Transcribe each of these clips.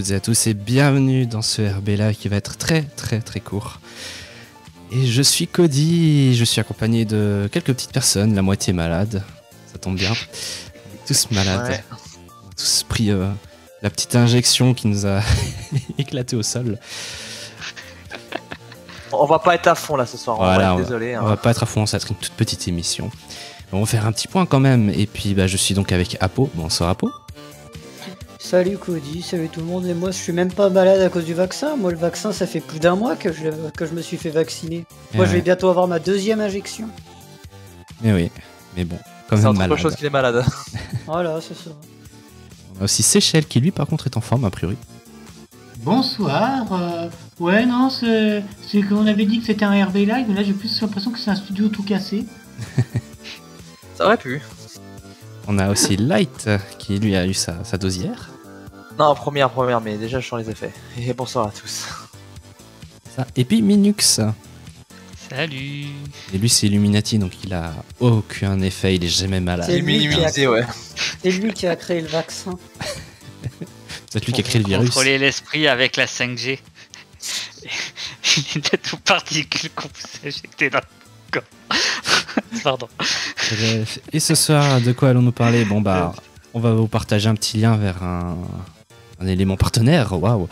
toutes et à tous et bienvenue dans ce RB là qui va être très très très court. Et je suis Cody, je suis accompagné de quelques petites personnes, la moitié malade, ça tombe bien. Tous malades. Tous pris euh, la petite injection qui nous a éclaté au sol. On va pas être à fond là ce soir, on va désolé. Hein. On va pas être à fond, ça va être une toute petite émission. On va faire un petit point quand même. Et puis bah, je suis donc avec Apo. Bonsoir Apo. Salut Cody, salut tout le monde. Et moi, je suis même pas malade à cause du vaccin. Moi, le vaccin, ça fait plus d'un mois que je, je me suis fait vacciner. moi, eh je vais bientôt avoir ma deuxième injection. Mais eh oui, mais bon, quand même malade. C'est chose qu'il est malade. voilà, c'est ça. On a aussi Seychelles qui, lui, par contre, est en forme, a priori. Bonsoir. Euh, ouais, non, c'est qu'on avait dit que c'était un RB Live, mais là, j'ai plus l'impression que c'est un studio tout cassé. ça aurait pu. On a aussi Light qui, lui, a eu sa dosière. Non, première, première, mais déjà je sens les effets. Et bonsoir à tous. et puis Minux. Salut. Et lui, c'est Illuminati, donc il a aucun effet, il est jamais malade. C'est lui, a... ouais. lui, qui a créé le vaccin. c'est lui qui a créé le virus. Contrôler l'esprit avec la 5G. il est tout particulier qu'on peut s'injecter dans le corps. Pardon. Et ce soir, de quoi allons-nous parler Bon, bah, on va vous partager un petit lien vers un, un élément partenaire, waouh,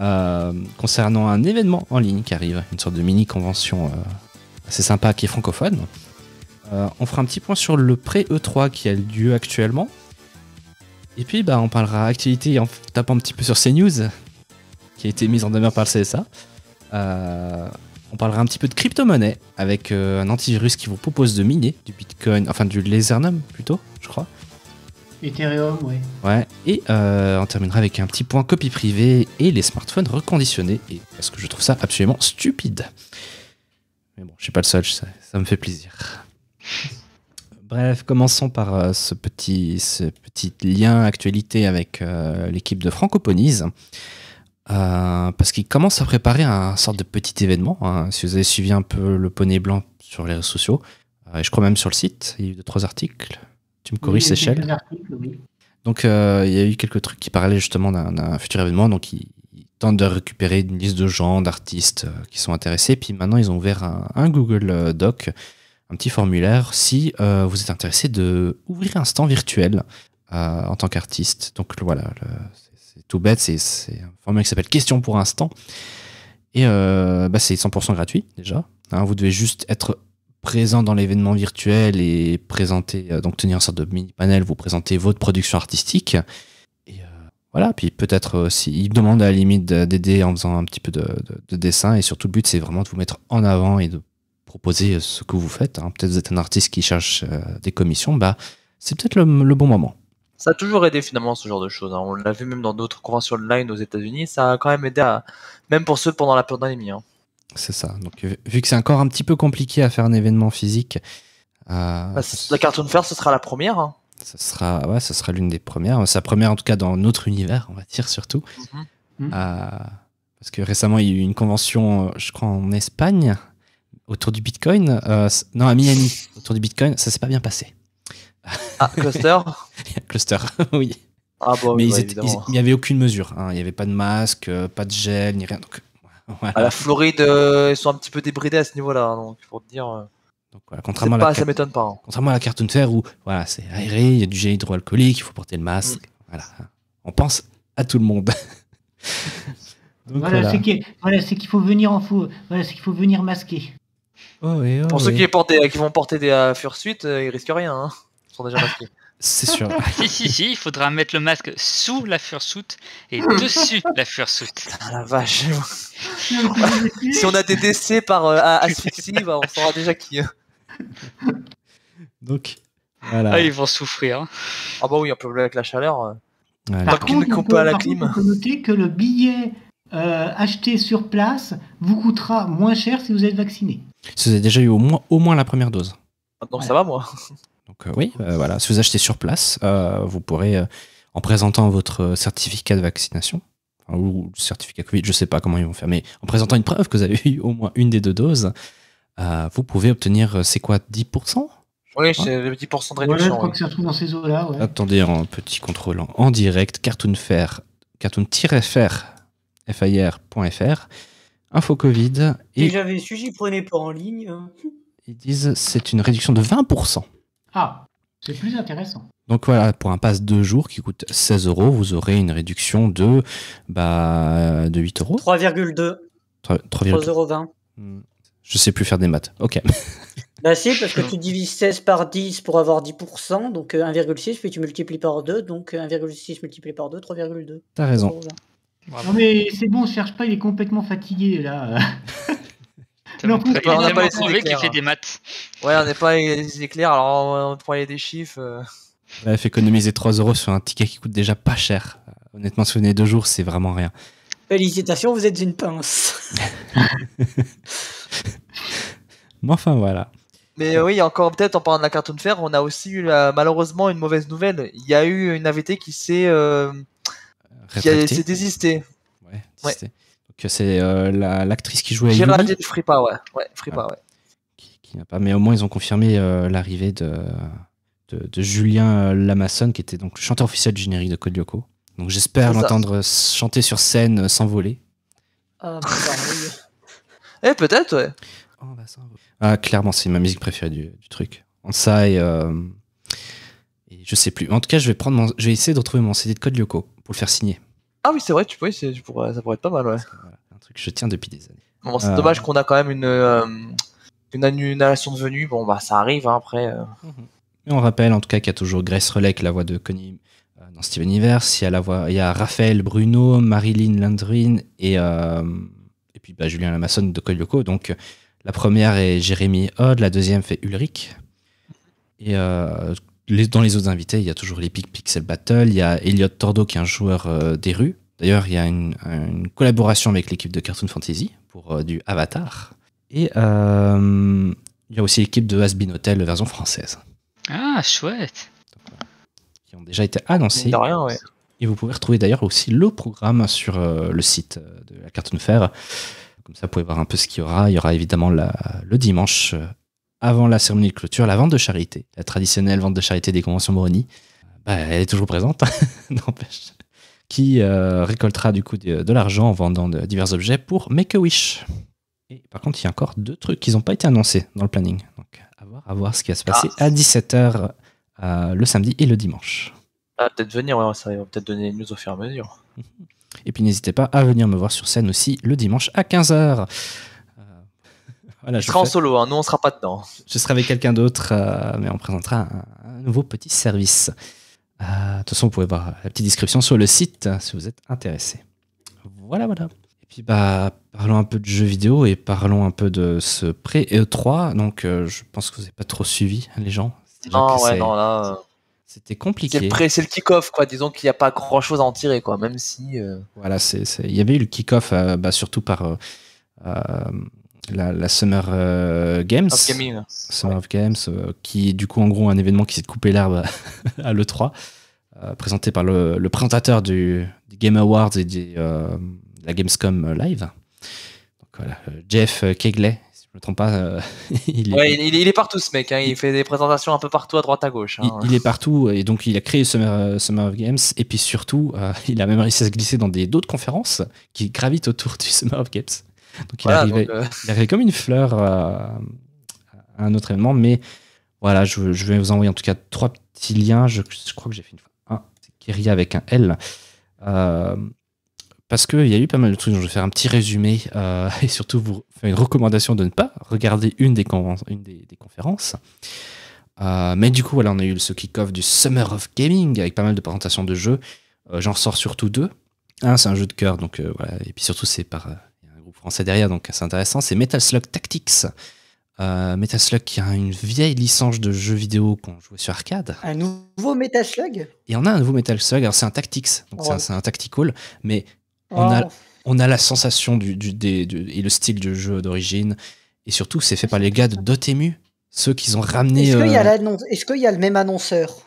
euh, concernant un événement en ligne qui arrive, une sorte de mini convention euh, assez sympa qui est francophone. Euh, on fera un petit point sur le pré-E3 qui a lieu actuellement. Et puis, bah, on parlera actualité en tapant un petit peu sur CNews, qui a été mise en demeure par le CSA. on parlera un petit peu de crypto-monnaie, avec un antivirus qui vous propose de miner du Bitcoin, enfin du Lasernum plutôt, je crois, Ethereum, oui. Ouais. Et euh, on terminera avec un petit point copie privée et les smartphones reconditionnés. Et, parce que je trouve ça absolument stupide. Mais bon, je suis pas le seul, ça, me fait plaisir. Bref, commençons par euh, ce, petit, ce petit lien actualité avec euh, l'équipe de Francoponise. parce qu'ils commencent à préparer un sorte de petit événement. Hein, si vous avez suivi un peu le poney blanc sur les réseaux sociaux, et je crois même sur le site, il y a eu deux, trois articles, tu me corriges, oui, Seychelles Donc, euh, il y a eu quelques trucs qui parlaient justement d'un futur événement. Donc, ils, tentent de récupérer une liste de gens, d'artistes euh, qui sont intéressés. Puis maintenant, ils ont ouvert un, Google euh, Doc, un petit formulaire, si vous êtes intéressé de ouvrir un stand virtuel en tant qu'artiste. Donc, voilà, c'est tout bête. C'est un formulaire qui s'appelle Question pour un stand. Et bah, c'est 100% gratuit déjà. Hein, vous devez juste être présent dans l'événement virtuel et présenter, euh, donc tenir une sorte de mini-panel, vous présenter votre production artistique. Et euh, voilà, puis peut-être aussi, euh, il demande à la limite d'aider en faisant un petit peu de, dessin. Et surtout, le but, c'est vraiment de vous mettre en avant et de proposer ce que vous faites. Hein. Peut-être vous êtes un artiste qui cherche des commissions, bah, c'est peut-être le, bon moment. Ça a toujours aidé finalement ce genre de choses. Hein. On l'a vu même dans d'autres conventions online aux États-Unis. Ça a quand même aidé, même pour ceux pendant la pandémie. Hein. C'est ça. Donc, vu que c'est encore un petit peu compliqué à faire un événement physique. Euh, bah, la Cartoon ce sera la première. ce hein. sera, ouais, sera l'une des premières. Sa première, en tout cas, dans notre univers, on va dire surtout. Mm-hmm. Mm-hmm. Euh, parce que récemment, il y a eu une convention, euh, je crois, en Espagne, autour du Bitcoin. Euh, non, à Miami, autour du Bitcoin. Ça s'est pas bien passé. Ah, cluster Cluster, ah, bah oui. Mais bah, il n'y avait aucune mesure. Hein. Il n'y avait pas de masque, pas de gel, ni rien. Donc, à la Floride, euh, ils sont un petit peu débridés à ce niveau-là. Hein, donc, pour te dire. Euh, donc, contrairement à ça m'étonne pas. Hein. Contrairement à la Cartoon fer où voilà, c'est aéré, il y a du gel hydroalcoolique, il faut porter le masque. Mm. Voilà. On pense à tout le monde. voilà, c'est qu'il faut venir en fou. Voilà, c'est qu'il faut venir masquer. Oh oh pour ceux qui, qui, vont porter des uh, fursuites, euh, ils risquent rien. Hein. Ils sont déjà masqués. C'est sûr. si, si, si, il faudra mettre le masque sous la fursuit et dessus la fursuit. Ah la vache. si on a des décès par euh, asphyxie, bah, on saura déjà qui. Hein. Donc, Ah, ils vont souffrir. Hein. Ah bah oui, un problème avec la chaleur. Euh. Par, contre, on peut, noter que le billet euh, acheté sur place vous coûtera moins cher si vous êtes vacciné. Si vous avez déjà eu au moins, la première dose. Maintenant, ça va, moi. Donc euh, oui, euh, voilà, si vous achetez sur place, euh, vous pourrez, en présentant votre certificat de vaccination, ou le certificat Covid, je ne sais pas comment ils vont faire, mais en présentant une preuve que vous avez eu au moins une des deux doses, vous pouvez obtenir, c'est quoi, 10% oui, c'est le 10% de réduction. Ouais, je crois que ça se trouve dans ces eaux-là. Attendez, un petit contrôle en, direct, cartoon cartoon-fr, info Covid. Et, j'avais su, j'y prenais pas en ligne. Hein. Ils disent c'est une réduction de 20%. Ah, c'est plus intéressant. Donc voilà, pour un pass de jours qui coûte 16 euros, vous aurez une réduction de, bah, de 8 euros. 3,2. 3,20 euros. Hmm. Je sais plus faire des maths. Ok. Bah si, parce que tu divises 16 par 10 pour avoir 10%, donc 1,6, euh, puis tu multiplies par 2, donc 1,6 euh, multiplié par 2, 3,2. T'as raison. Non mais c'est bon, ne cherche pas, il est complètement fatigué là. on n'est pas, les éclairs. Qui fait des maths. Ouais, on n'est pas les alors on, prend des chiffres. Euh. Bref, bah, fait économiser 3 euros sur un ticket qui coûte déjà pas cher. Euh, honnêtement, si vous venez deux jours, c'est vraiment rien. Félicitations, vous êtes une pince. Mais enfin, voilà. Mais euh, oui, encore peut-être en parlant de la carton de fer, on a aussi eu malheureusement une mauvaise nouvelle. Il y a eu une AVT qui s'est qui s'est désistée. Ouais, désistée que c'est euh, l'actrice qui jouait Géraldine Frippa, ouais, ouais, ouais. Qui, n'a pas, mais au moins ils ont confirmé euh, l'arrivée de, de, Julien euh, Lamasson, qui était donc le chanteur officiel du générique de Code Lyoko. Donc j'espère l'entendre chanter sur scène s'envoler. Ah, Eh, peut-être, ouais. Oh, bah, ah, clairement, c'est ma musique préférée du, truc. On je sais plus. En tout cas, je vais prendre, je vais essayer de retrouver mon CD de Code Lyoko pour le faire signer. Ah oui, c'est vrai, tu, ça pourrait être pas mal, ouais. un truc que je tiens depuis des années. c'est euh. dommage qu'on a quand même euh, une, annulation de venue. Bon, bah, ça arrive hein, après. Euh. Mm-hmm. on rappelle en tout cas qu'il y a toujours Grace Relec, la voix de Connie dans Steven Universe. Il y a, la voix, il y a Raphaël Bruno, Marilyn Landrin et, puis bah, Julien Lamasson de Koyoko. Donc la première est Jérémy Odd, la deuxième fait Ulrich. Et dans les autres invités, il y a toujours l'Epic Pixel Battle, il y a Elliot Tordo qui est un joueur euh, des rues. D'ailleurs, il y a une, collaboration avec l'équipe de Cartoon Fantasy pour euh, du Avatar. Et euh, il y a aussi l'équipe de Asbin Hotel version française. Ah, chouette Qui ont déjà été annoncés. rien, Et vous pouvez retrouver d'ailleurs aussi le programme sur le site de la Cartoon Fair. Comme ça, vous pouvez voir un peu ce qu'il y aura. Il y aura évidemment le dimanche avant la cérémonie de clôture, la vente de charité, la traditionnelle vente de charité des conventions Moroni, bah, elle est toujours présente, hein. n'empêche, qui euh, récoltera du coup de, l'argent en vendant divers objets pour Make a Wish. Et par contre, il y a encore deux trucs qui n'ont pas été annoncés dans le planning. Donc, à voir, ce qui va se passer ah. à 17h euh, le samedi et le dimanche. Ah, peut-être venir, ça, va peut-être donner les news au fur et à mesure. Et puis n'hésitez pas à venir me voir sur scène aussi le dimanche à 15h. Je serai en solo, hein. nous on sera pas dedans. Je serai avec quelqu'un d'autre, euh, mais on présentera un, nouveau petit service. Euh, de toute façon, vous pouvez voir la petite description sur le site hein, si vous êtes intéressé. Voilà, voilà. Et puis, bah, parlons un peu de jeux vidéo et parlons un peu de ce pré-E3. Donc, euh, je pense que vous n'avez pas trop suivi, les gens. Non, ouais, non, là. C'était compliqué. C'est le, kick-off, quoi. Disons qu'il n'y a pas grand-chose à en tirer, quoi. Même si. Voilà, il y avait eu le kick-off, bah, surtout par la, Summer euh, Games. Games, euh, qui est du coup en gros un événement qui s'est coupé l'herbe à l'E3, euh, présenté par le, présentateur du, Game Awards et de la Gamescom Live. Donc, voilà, Jeff Kegley, si je ne me trompe pas. il, est... il, est... partout ce mec, hein. il, fait des présentations un peu partout à droite à gauche. Hein. Il, est partout et donc il a créé Summer, Summer of Games et puis surtout, il a même réussi à se glisser dans d'autres conférences qui gravitent autour du Summer of Games. Donc euh, il, arrivait, comme une fleur euh, à un autre événement. Mais voilà, je, vais vous envoyer en tout cas trois petits liens. Je, crois que j'ai fait une fois un, c'est Kyria avec un L. Euh, parce qu'il y a eu pas mal de trucs. Je vais faire un petit résumé euh, et surtout vous faire une recommandation de ne pas regarder une des, une des, conférences. mais du coup, voilà, on a eu ce kick-off du Summer of Gaming avec pas mal de présentations de jeux. J'en ressors surtout deux. Un, c'est un jeu de cœur, donc voilà. Et puis surtout, c'est par c'est derrière, donc c'est intéressant. C'est Metal Slug Tactics. Euh, Metal Slug qui a une vieille licence de jeux vidéo qu'on jouait sur arcade. Un nouveau Metal Slug y en a un nouveau Metal Slug, c'est un Tactics, donc c'est un, Tactical, mais on, a, on a la sensation du, et le style du jeu d'origine. Et surtout, c'est fait par les gars de Dotemu, ceux qui ont ramené. Est-ce qu'il y, a euh, le même annonceur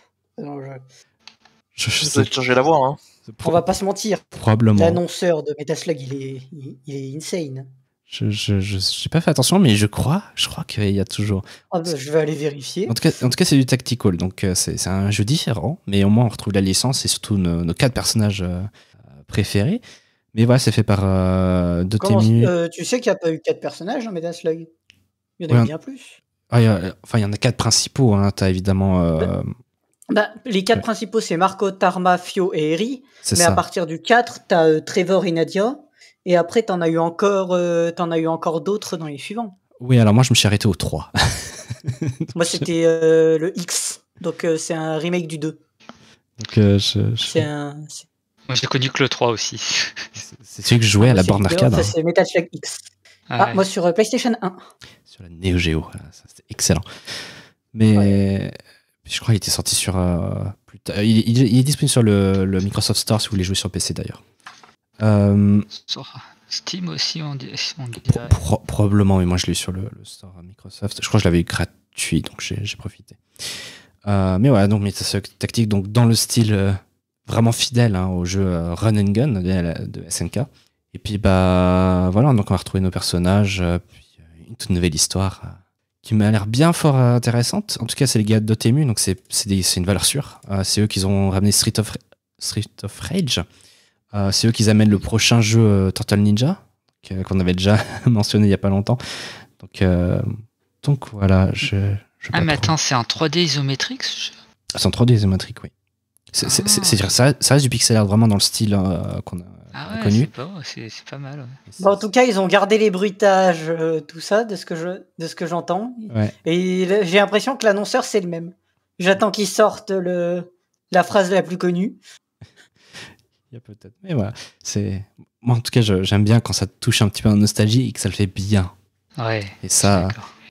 je, vais sais. la voix, hein on va pas se mentir. Probablement. L'annonceur de Metaslug, il est, il, est insane. Je, n'ai pas fait attention, mais je crois, je crois qu'il y a toujours. Ah bah, je vais aller vérifier. En tout cas, en tout cas, c'est du tactical, donc euh, c'est, un jeu différent, mais au moins on retrouve la licence et surtout nos, quatre personnages euh, préférés. Mais voilà, c'est fait par euh, Comment, euh, tu sais qu'il n'y a pas eu quatre personnages dans Metaslug Il y en a bien plus. Ah, enfin, il y en a quatre principaux. Hein. T'as évidemment. Bah, bah, les quatre principaux, c'est Marco, Tarma, Fio et Eri. Mais à partir du 4, tu as Trevor et Nadia. Et après, tu en as eu encore, euh, en as eu encore d'autres dans les suivants. Oui, alors moi, je me suis arrêté au 3. moi, c'était euh, le X. Donc, euh, c'est un remake du 2. Je, je... Un... Moi, j'ai connu que le 3 aussi. C'est celui que je jouais à la ah, borne arcade. Ça, C'est Metal hein. Slug X. Ah, ah Moi, sur PlayStation 1. Sur la Neo Geo. c'est excellent. Mais je crois qu'il était sorti sur. Euh, plus Il, est disponible sur le, Microsoft Store si vous voulez jouer sur PC d'ailleurs. Euh, Steam aussi, on, dit, probablement, mais moi je l'ai sur le, store Microsoft. Je crois que je l'avais eu gratuit, donc j'ai profité. Euh, mais voilà, donc c'est Tactique, donc dans le style vraiment fidèle hein, au jeu Run and Gun de, SNK. Et puis bah voilà, donc on va retrouver nos personnages, puis une toute nouvelle histoire qui m'a l'air bien fort intéressante. En tout cas, c'est les gars de Dotemu, donc c'est une valeur sûre. Euh, c'est eux qui ont ramené Street of, Street of Rage. Euh, c'est eux qui amènent le prochain jeu euh, Total Ninja, qu'on avait déjà mentionné il n'y a pas longtemps. Donc, donc voilà. Je, ah, mais attends, c'est en 3D isométrique ce C'est en 3D isométrique, oui. cest ah. ça, ça reste du pixel art vraiment dans le style qu'on a ah c'est pas, mal. en tout cas, ils ont gardé les bruitages, euh, tout ça, de ce que je, de ce que j'entends. Et j'ai l'impression que l'annonceur c'est le même. J'attends qu'il sorte le, la phrase la plus connue. Il y a peut-être. Mais voilà, c'est. Moi, en tout cas, j'aime bien quand ça touche un petit peu en nostalgie et que ça le fait bien. Ouais. Et ça,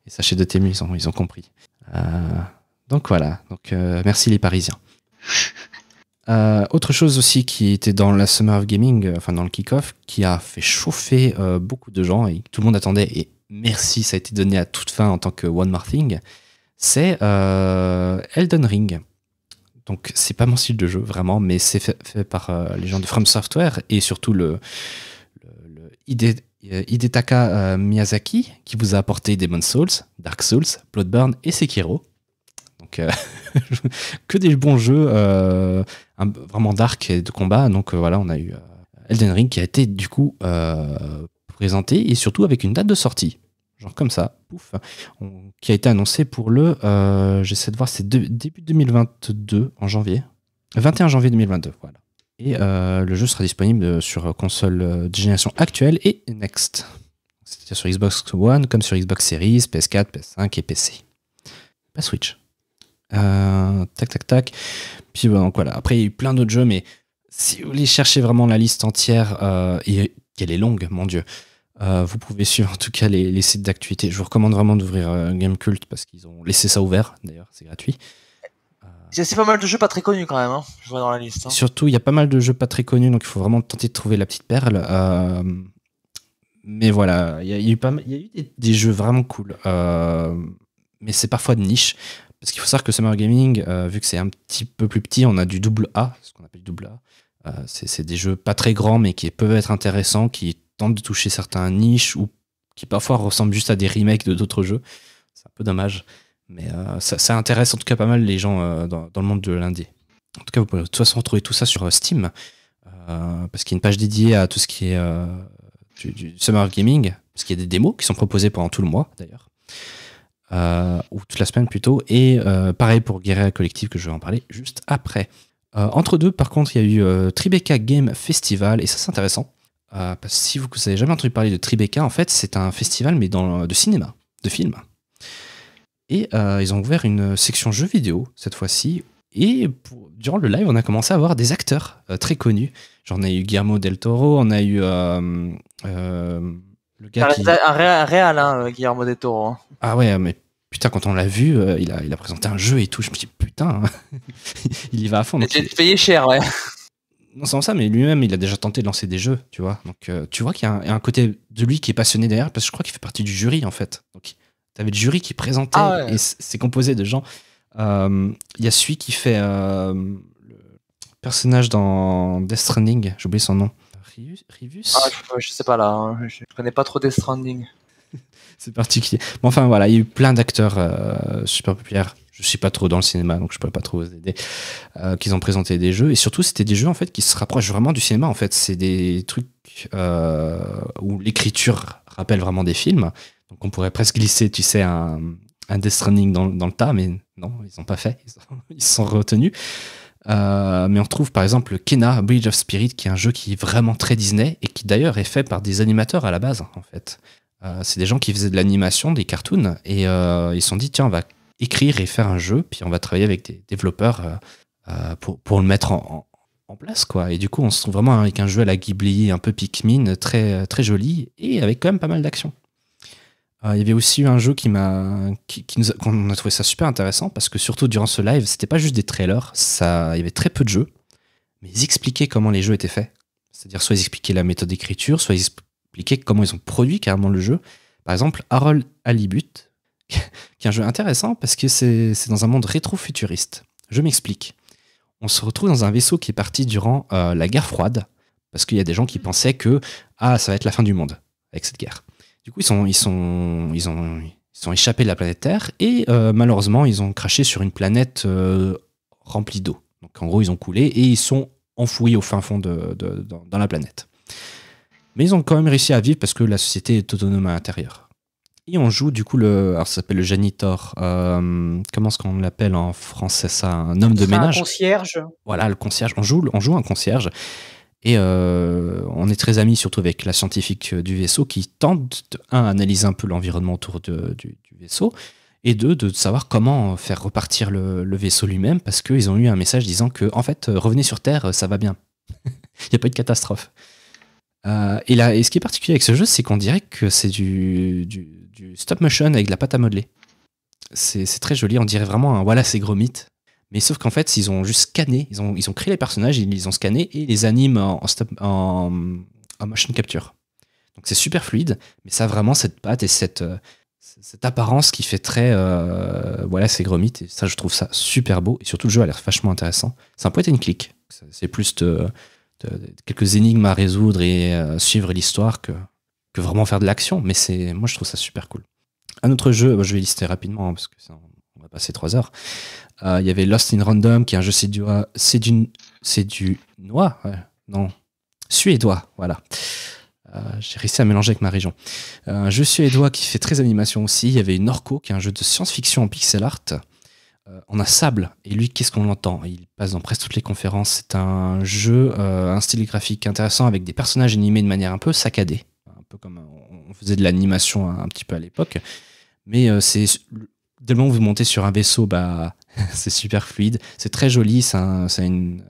et ça chez Dotemu, ils ont, ils ont compris. Euh, donc voilà. Donc euh, merci les Parisiens. Euh, autre chose aussi qui était dans la Summer of Gaming, euh, enfin dans le kick-off, qui a fait chauffer euh, beaucoup de gens et tout le monde attendait, et merci, ça a été donné à toute fin en tant que One More Thing, c'est Elden Ring. Donc c'est pas mon style de jeu vraiment, mais c'est fait, par les gens de From Software et surtout le, le, le Hidetaka Miyazaki qui vous a apporté Demon Souls, Dark Souls, Bloodburn et Sekiro. Donc, que des bons jeux. Euh, vraiment dark et de combat. Donc euh, voilà, on a eu euh, Elden Ring qui a été du coup euh, présenté et surtout avec une date de sortie genre comme ça, pouf, qui a été annoncé pour le, j'essaie de voir, c'est début 2022, en janvier, 21 janvier 2022, voilà. Et le jeu sera disponible sur console de génération actuelle et Next. C'est-à-dire sur Xbox One, comme sur Xbox Series, PS4, PS5 et PC. Pas Switch. Euh, tac, tac, tac. Puis bah, voilà. Après, il y a eu plein d'autres jeux, mais si vous voulez chercher vraiment la liste entière, euh, et qu'elle est longue, mon Dieu, euh, vous pouvez suivre en tout cas les, sites d'actualité. Je vous recommande vraiment d'ouvrir Game Cult parce qu'ils ont laissé ça ouvert, d'ailleurs, c'est gratuit. Il y a assez pas mal de jeux pas très connus quand même, hein, je vois dans la liste. Hein. Surtout, il y a pas mal de jeux pas très connus, donc il faut vraiment tenter de trouver la petite perle. mais voilà, il y, a eu des jeux vraiment cool. mais c'est parfois de niche. Parce qu'il faut savoir que Summer Gaming, euh, vu que c'est un petit peu plus petit, on a du double A, ce qu'on appelle double A. Euh, c'est des jeux pas très grands, mais qui peuvent être intéressants, qui tentent de toucher certains niches ou qui parfois ressemblent juste à des remakes de d'autres jeux. C'est un peu dommage. Mais euh, ça, intéresse en tout cas pas mal les gens dans, le monde de l'indé. En tout cas, vous pouvez de toute façon retrouver tout ça sur Steam, parce qu'il y a une page dédiée à tout ce qui est du, du Summer Gaming, parce qu'il y a des démos qui sont proposées pendant tout le mois d'ailleurs. Euh, ou toute la semaine plutôt. Et euh, pareil pour Guerrilla Collective, que je vais en parler juste après. Euh, entre deux, par contre, il y a eu Tribeca Game Festival, et ça c'est intéressant. parce que si vous n'avez jamais entendu parler de Tribeca, en fait, c'est un festival, mais dans, de cinéma, de films. Et ils ont ouvert une section jeux vidéo cette fois-ci. Et durant le live, on a commencé à avoir des acteurs très connus. J'en ai eu Guillermo del Toro, on a eu un, réel, Guillermo Toro. Ah ouais, mais putain, quand on l'a vu, euh, il, a, il a présenté un jeu et tout. Je me dit putain, hein. il y va à fond. Il payé cher, ouais. Non, sans ça, mais lui-même, il a déjà tenté de lancer des jeux, tu vois. Donc, euh, tu vois qu'il y a un, côté de lui qui est passionné derrière, parce que je crois qu'il fait partie du jury, en fait. Donc, t'avais le jury qui présentait, ah et c'est composé de gens. Euh, il y a celui qui fait le personnage dans Death Stranding, j'ai oublié son nom. Rivus, ah, je, ne sais pas là, hein. je, ne connais pas trop des Stranding. c'est particulier. enfin voilà, il y a eu plein d'acteurs euh, super populaires. Je suis pas trop dans le cinéma, donc je peux pas trop vous aider. Euh, qu'ils ont présenté des jeux et surtout c'était des jeux en fait qui se rapprochent vraiment du cinéma. En fait, c'est des trucs euh, où l'écriture rappelle vraiment des films. Donc on pourrait presque glisser, tu sais, un, un Death Stranding dans, dans, le tas, mais non, ils ont pas fait. Ils, se sont retenus. Euh, mais on trouve par exemple Kenna, Kena Bridge of Spirit, qui est un jeu qui est vraiment très Disney et qui d'ailleurs est fait par des animateurs à la base, en fait. Euh, c'est des gens qui faisaient de l'animation, des cartoons, et euh, ils se sont dit, tiens, on va écrire et faire un jeu, puis on va travailler avec des développeurs pour, le mettre en, place, quoi. Et du coup, on se trouve vraiment avec un jeu à la Ghibli, un peu Pikmin, très, très joli, et avec quand même pas mal d'action. Euh, il y avait aussi eu un jeu qui m'a, qui, nous a, qu'on a trouvé ça super intéressant parce que surtout durant ce live, c'était pas juste des trailers, ça, il y avait très peu de jeux, mais ils expliquaient comment les jeux étaient faits. C'est-à-dire soit ils expliquaient la méthode d'écriture, soit ils expliquaient comment ils ont produit carrément le jeu. Par exemple, Harold Alibut, qui est un jeu intéressant parce que c'est, dans un monde rétro-futuriste. Je m'explique. On se retrouve dans un vaisseau qui est parti durant euh, la guerre froide parce qu'il y a des gens qui pensaient que ah ça va être la fin du monde avec cette guerre. Du coup, ils sont, ils sont, ils ont, ils sont échappés de la planète Terre et euh, malheureusement, ils ont craché sur une planète euh, remplie d'eau. Donc, en gros, ils ont coulé et ils sont enfouis au fin fond de, dans, la planète. Mais ils ont quand même réussi à vivre parce que la société est autonome à l'intérieur. Et on joue du coup le, alors ça s'appelle le janitor. Euh, comment est-ce qu'on l'appelle en français ça Un homme de ménage. Un concierge. Voilà le concierge. On joue, on joue un concierge et euh, on est très amis, surtout avec la scientifique du vaisseau, qui tente, de, un, analyser un peu l'environnement autour du, vaisseau, et deux, de savoir comment faire repartir le, vaisseau lui-même, parce qu'ils ont eu un message disant que, en fait, euh, revenez sur Terre, ça va bien. Il n'y a pas eu de catastrophe. Euh, et, là, et ce qui est particulier avec ce jeu, c'est qu'on dirait que c'est du, stop motion avec de la pâte à modeler. C'est très joli, on dirait vraiment un voilà, c'est Gromit mais sauf qu'en fait, ils ont juste scanné, ils ont, ils ont créé les personnages, ils les ont scannés et ils les animent en, en, stop, motion capture. Donc c'est super fluide, mais ça a vraiment cette patte et cette, euh, cette apparence qui fait très. Euh, voilà, c'est Gromit, et ça, je trouve ça super beau. Et surtout, le jeu a l'air vachement intéressant. C'est un point and click. C'est plus de, quelques énigmes à résoudre et euh, suivre l'histoire que, que vraiment faire de l'action. Mais c'est moi, je trouve ça super cool. Un autre jeu, bah, je vais lister rapidement, hein, parce que on va passer trois heures. Euh, il y avait Lost in Random, qui est un jeu du C'est du. C'est du. Noir Non. Suédois, voilà. Euh, j'ai réussi à mélanger avec ma région. Euh, un jeu suédois qui fait très animation aussi. Il y avait Norco, qui est un jeu de science-fiction en pixel art. on a Sable, et lui, qu'est-ce qu'on l'entend Il passe dans presque toutes les conférences. C'est un jeu, un style graphique intéressant avec des personnages animés de manière un peu saccadée. Un peu comme on faisait de l'animation un, petit peu à l'époque. Mais c'est dès le moment où vous montez sur un vaisseau, bah, c'est super fluide, c'est très joli, ça a une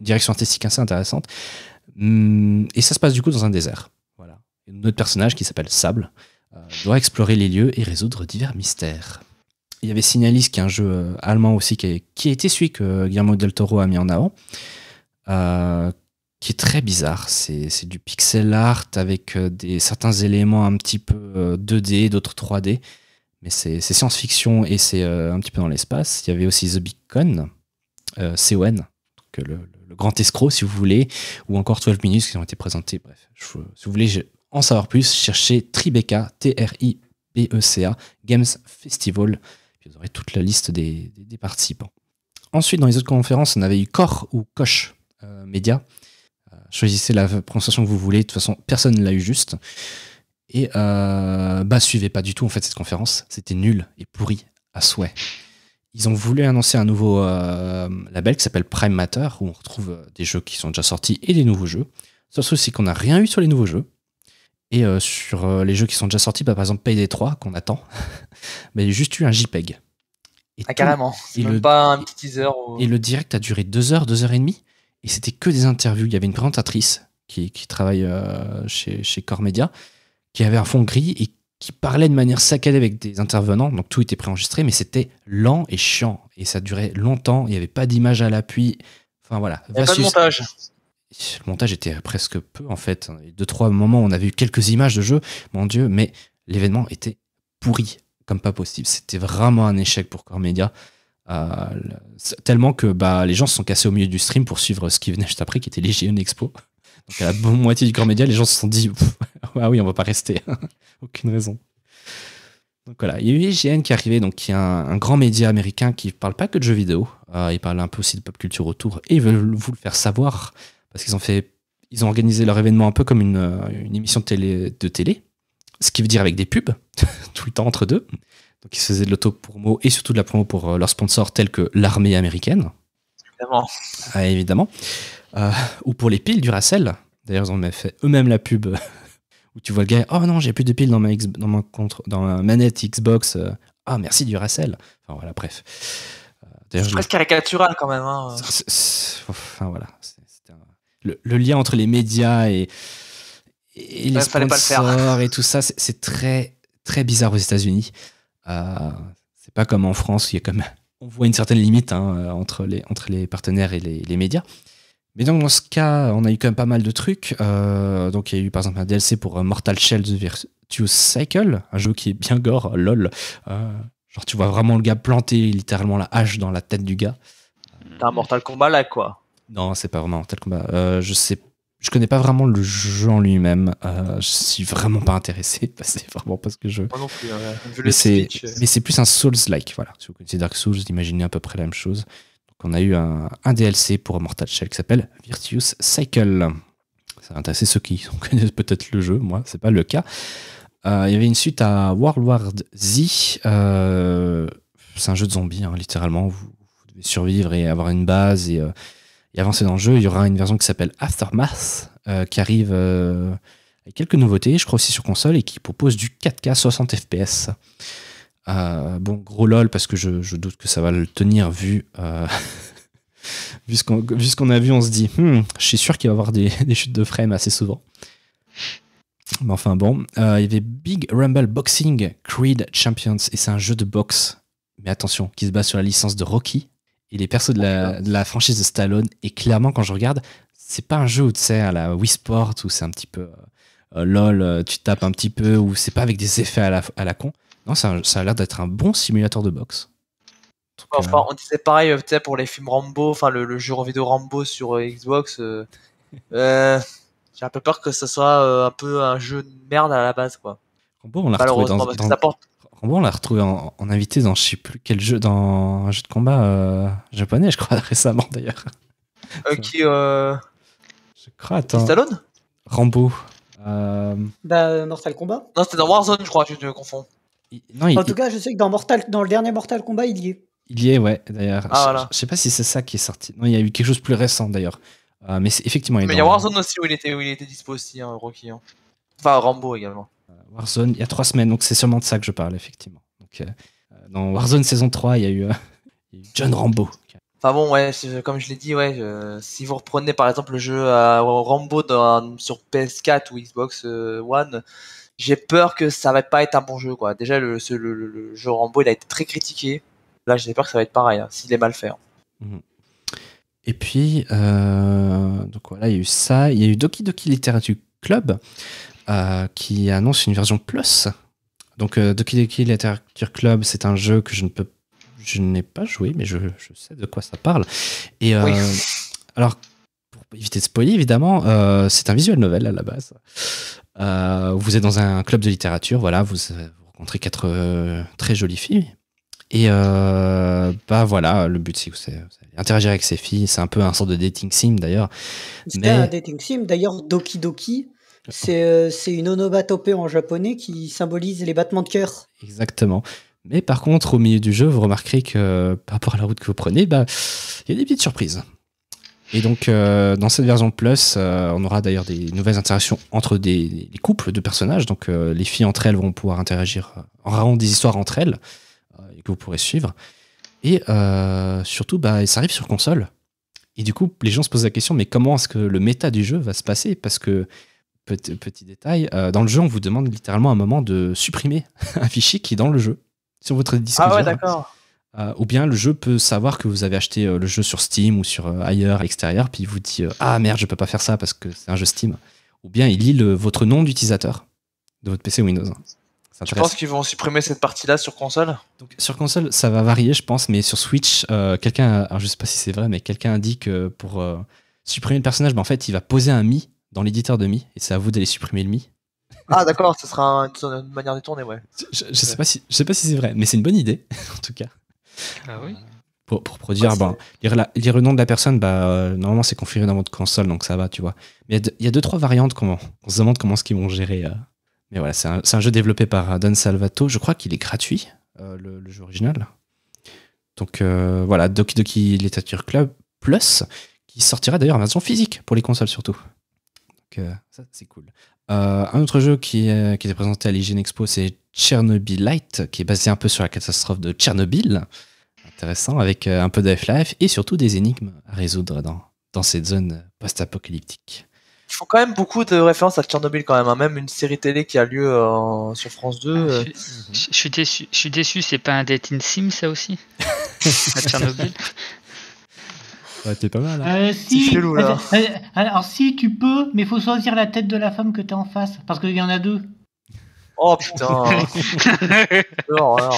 direction artistique assez intéressante. Hum, et ça se passe du coup dans un désert. Voilà. notre personnage qui s'appelle Sable euh, doit explorer les lieux et résoudre divers mystères. Il y avait Signalis, qui est un jeu euh, allemand aussi, qui, a été celui que Guillermo del Toro a mis en avant, euh, qui est très bizarre. C'est du pixel art avec des, certains éléments un petit peu 2D, d'autres 3D mais c'est science-fiction et c'est euh, un petit peu dans l'espace. Il y avait aussi The Big Con, euh, CON, que euh, le, le, grand escroc, si vous voulez, ou encore 12 minutes qui ont été présentés. Bref, si vous voulez en savoir plus, cherchez Tribeca, T-R-I-B-E-C-A, Games Festival. Vous aurez toute la liste des, participants. Ensuite, dans les autres conférences, on avait eu Cor ou Coche Media Média. choisissez la prononciation que vous voulez. De toute façon, personne ne l'a eu juste. Et euh, bah, suivez pas du tout en fait cette conférence. C'était nul et pourri à souhait. Ils ont voulu annoncer un nouveau euh, label qui s'appelle Prime Matter, où on retrouve euh, des jeux qui sont déjà sortis et des nouveaux jeux. Sauf c'est qu'on n'a rien eu sur les nouveaux jeux. Et euh, sur les jeux qui sont déjà sortis, bah, par exemple Payday 3, qu'on attend, mais il a juste eu un JPEG. Et ah, carrément. Et le, pas un petit teaser. Et le direct a duré 2 heures, 2 heures et demie. Et c'était que des interviews. Il y avait une présentatrice qui, travaille chez, chez Core Media qui avait un fond gris et qui parlait de manière saccadée avec des intervenants, donc tout était préenregistré, mais c'était lent et chiant, et ça durait longtemps, il n'y avait pas d'image à l'appui, enfin voilà. avait pas de montage Le montage était presque peu en fait, deux, trois moments on avait eu quelques images de jeu, mon dieu, mais l'événement était pourri, comme pas possible, c'était vraiment un échec pour Core Media, euh, tellement que bah, les gens se sont cassés au milieu du stream pour suivre ce qui venait juste après, qui était les Expo. Donc à la moitié du grand média les gens se sont dit ah oui, on va pas rester, aucune raison. Donc voilà, il y a eu IGN qui est arrivé, donc qui est un, un grand média américain qui parle pas que de jeux vidéo, euh, il parle un peu aussi de pop culture autour et ils veulent vous le faire savoir parce qu'ils ont fait, ils ont organisé leur événement un peu comme une, euh, émission de télé, de télé, ce qui veut dire avec des pubs tout le temps entre deux. Donc ils faisaient de l'auto-promo et surtout de la promo pour euh, leurs sponsors tels que l'armée américaine. Évidemment. Ah, évidemment. Euh, ou pour les piles du Duracell. D'ailleurs, ils ont fait eux-mêmes la pub où tu vois le gars, oh non, j'ai plus de piles dans ma, dans ma, manette Xbox. Euh, ah, merci Duracell. Enfin voilà, bref. Euh, c'est presque caricatural quand même. Hein. Enfin voilà. Le, lien entre les médias et, les sponsors et tout ça, c'est très très bizarre aux États-Unis. c'est pas comme en France, il y a comme on voit une certaine limite hein, entre les entre les partenaires et les médias. Mais donc dans ce cas, on a eu quand même pas mal de trucs. Euh, donc il y a eu par exemple un DLC pour euh, Mortal Shell The Virtuous Cycle, un jeu qui est bien gore, lol. Euh, genre tu vois vraiment le gars planter littéralement la hache dans la tête du gars. T'as un Mortal Kombat là quoi Non, c'est pas vraiment Mortal Kombat. je sais, je connais pas vraiment le jeu en lui-même. je suis vraiment pas intéressé. Bah, c'est vraiment parce que je. Hein. Mais c'est, plus un Souls-like, voilà. Si vous connaissez Dark Souls, imaginez à peu près la même chose qu'on a eu un, DLC pour Mortal Shell qui s'appelle Virtuous Cycle. Ça va intéresser ceux qui connaissent peut-être le jeu, moi, c'est pas le cas. Euh, il y avait une suite à World War Z. Euh, c'est un jeu de zombies, hein, littéralement. Vous, devez survivre et avoir une base et, euh, et, avancer dans le jeu. Il y aura une version qui s'appelle Aftermath qui arrive avec quelques nouveautés, je crois aussi sur console, et qui propose du 4K 60 FPS. Euh, bon, gros lol, parce que je, doute que ça va le tenir vu. Euh, vu ce qu'on a vu, on se dit, hmm, je suis sûr qu'il va y avoir des, chutes de frame assez souvent. Mais enfin bon, euh, il y avait Big Rumble Boxing Creed Champions, et c'est un jeu de boxe, mais attention, qui se base sur la licence de Rocky. Et les persos de la, ah, franchise de Stallone, et clairement, quand je regarde, c'est pas un jeu où tu sais, à la Wii Sport, où c'est un petit peu lol, tu tapes un petit peu, ou c'est pas avec des effets à la, à la con. Non, ça, a l'air d'être un bon simulateur de boxe. Enfin, on disait pareil euh, pour les films Rambo, enfin le, jeu en vidéo Rambo sur euh, Xbox. Euh, j'ai un peu peur que ce soit un peu un jeu de merde à la base, quoi. Rambo, on l'a retrouvé dans, Rambo, on l'a retrouvé en, invité dans je sais plus quel jeu, dans un jeu de combat japonais, je crois récemment d'ailleurs. qui Je crois. Attends. Stallone. Rambo. Bah, Mortal Kombat. Non, c'était dans Warzone, je crois, je te confonds en tout cas, je sais que dans, Mortal... dans le dernier Mortal Kombat, il y est. Il y est, ouais, d'ailleurs. Ah, je, sais pas si c'est ça qui est sorti. Non, il y a eu quelque chose de plus récent, d'ailleurs. Euh, mais effectivement, il Mais y a Warzone aussi où il était, il était dispo aussi, hein, Rocky. Hein. Enfin, Rambo également. Euh, Warzone, il y a trois semaines, donc c'est sûrement de ça que je parle, effectivement. Donc, euh, dans Warzone saison 3, il y a eu, John Rambo. Enfin bon, ouais, comme je l'ai dit, ouais, si vous reprenez par exemple le jeu Rambo sur PS4 ou Xbox One, j'ai peur que ça va pas être un bon jeu quoi. Déjà le, jeu Rambo il a été très critiqué. Là j'ai peur que ça va être pareil hein, s'il est mal fait. Hein. Mhm. Et puis euh, donc voilà il y a eu ça, il y a eu Doki Doki Literature Club euh, qui annonce une version plus. Donc euh, Doki Doki Literature Club c'est un jeu que je ne peux je n'ai pas joué mais je, sais de quoi ça parle. Et alors pour éviter de spoiler évidemment c'est un visuel novel à la base. Euh, vous êtes dans un club de littérature, voilà, vous, euh, rencontrez quatre euh, très jolies filles. Et bah voilà, le but c'est d'interagir interagir avec ces filles. C'est un peu un sort de dating sim d'ailleurs. C'est un dating sim. D'ailleurs, Doki Doki, c'est une onomatopée en japonais qui symbolise les battements de cœur. Exactement. Mais par contre, au milieu du jeu, vous remarquerez que par rapport à la route que vous prenez, bah, il y a des petites surprises. Et donc, euh, dans cette version Plus, euh, on aura d'ailleurs des nouvelles interactions entre des, couples de personnages. Donc, euh, les filles entre elles vont pouvoir interagir en racontant des histoires entre elles que vous pourrez suivre. Et surtout, bah, ça arrive sur console. Et du coup, les gens se posent la question mais comment est-ce que le méta du jeu va se passer Parce que, petit, petit détail, dans le jeu, on vous demande littéralement à un moment de supprimer un fichier qui est dans le jeu sur votre disque. Ah ouais, d'accord. Euh, ou bien le jeu peut savoir que vous avez acheté euh, le jeu sur Steam ou sur euh, ailleurs à l'extérieur, puis il vous dit Ah merde, je peux pas faire ça parce que c'est un jeu Steam. Ou bien il lit votre nom d'utilisateur de votre PC Windows. Tu pense qu'ils vont supprimer cette partie-là sur console Donc, Sur console, ça va varier, je pense, mais sur Switch, quelqu'un, je sais pas si c'est vrai, mais quelqu'un a dit que pour supprimer le personnage, ben, en fait, il va poser un mi dans l'éditeur de mi, et c'est à vous d'aller supprimer le mi. Ah d'accord, ce sera une, manière tourner ouais. je, sais pas si, je sais pas si c'est vrai, mais c'est une bonne idée, en tout cas. Ah oui pour, produire, ah, ben, lire, le nom de la personne, bah, euh, normalement c'est configuré dans votre console, donc ça va, tu vois. Mais il y, a deux, trois variantes, comment, on se demande comment ce qu'ils vont gérer. Euh. Mais voilà, c'est un, jeu développé par euh, Don Salvato, je crois qu'il est gratuit, le, jeu original. Donc voilà, Doki Doki Literature Club Plus, qui sortira d'ailleurs en version physique pour les consoles surtout. Donc ça c'est cool. Euh, un autre jeu qui, euh, qui était présenté à l'IGN Expo, c'est Light, qui est basé un peu sur la catastrophe de Tchernobyl. Intéressant, avec euh, un peu de life et surtout des énigmes à résoudre dans, dans cette zone post-apocalyptique. Ils font quand même beaucoup de références à Tchernobyl quand même, hein. même une série télé qui a lieu sur France 2. Ah, je, suis déçu, je suis déçu, c'est pas un Dating Sim ça aussi à Tchernobyl t'es pas mal. Hein. Euh, si, euh, euh, alors, si tu peux, mais il faut choisir la tête de la femme que t'as en face, parce qu'il y en a deux. Oh putain. non, non.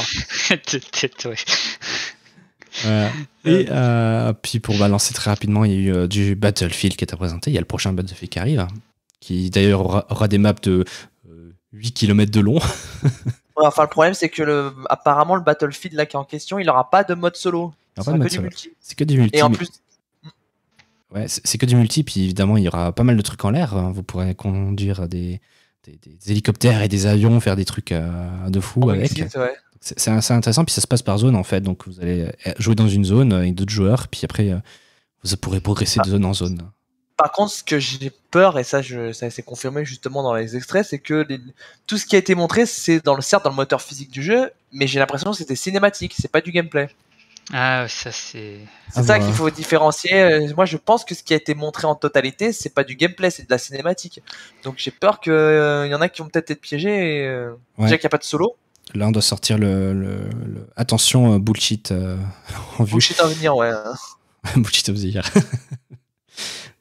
ouais. Et puis pour balancer très rapidement, il y a eu du Battlefield qui était présenté. Il y a le prochain Battlefield qui arrive, hein, qui d'ailleurs aura, des maps de 8 km de long. enfin, le problème, c'est que le, apparemment, le Battlefield là qui est en question, il n'aura pas de mode solo. C'est que, du multi. C'est que du Et en plus, Ouais, c'est que du multi, puis évidemment, il y aura pas mal de trucs en l'air. Hein. Vous pourrez conduire des, des, hélicoptères et des avions, faire des trucs euh, de fou ah, avec. C'est assez intéressant, puis ça se passe par zone en fait. Donc vous allez euh, jouer dans une zone avec euh, d'autres joueurs, puis après vous pourrez progresser de ah. zone en zone. Par contre, ce que j'ai peur, et ça, c'est confirmé justement dans les extraits, c'est que tout ce qui a été montré, c'est dans le certes dans le moteur physique du jeu, mais j'ai l'impression que c'était cinématique, c'est pas du gameplay. Ah, ça c'est. C'est ah, ça qu'il faut différencier. Euh, moi, je pense que ce qui a été montré en totalité, c'est pas du gameplay, c'est de la cinématique. Donc j'ai peur qu'il euh, y en a qui vont peut-être être piégés. Euh, déjà qu'il n'y a pas de solo. Là, on doit sortir le. Attention, bullshit en vue. Bullshit à venir, ouais. bullshit of venir.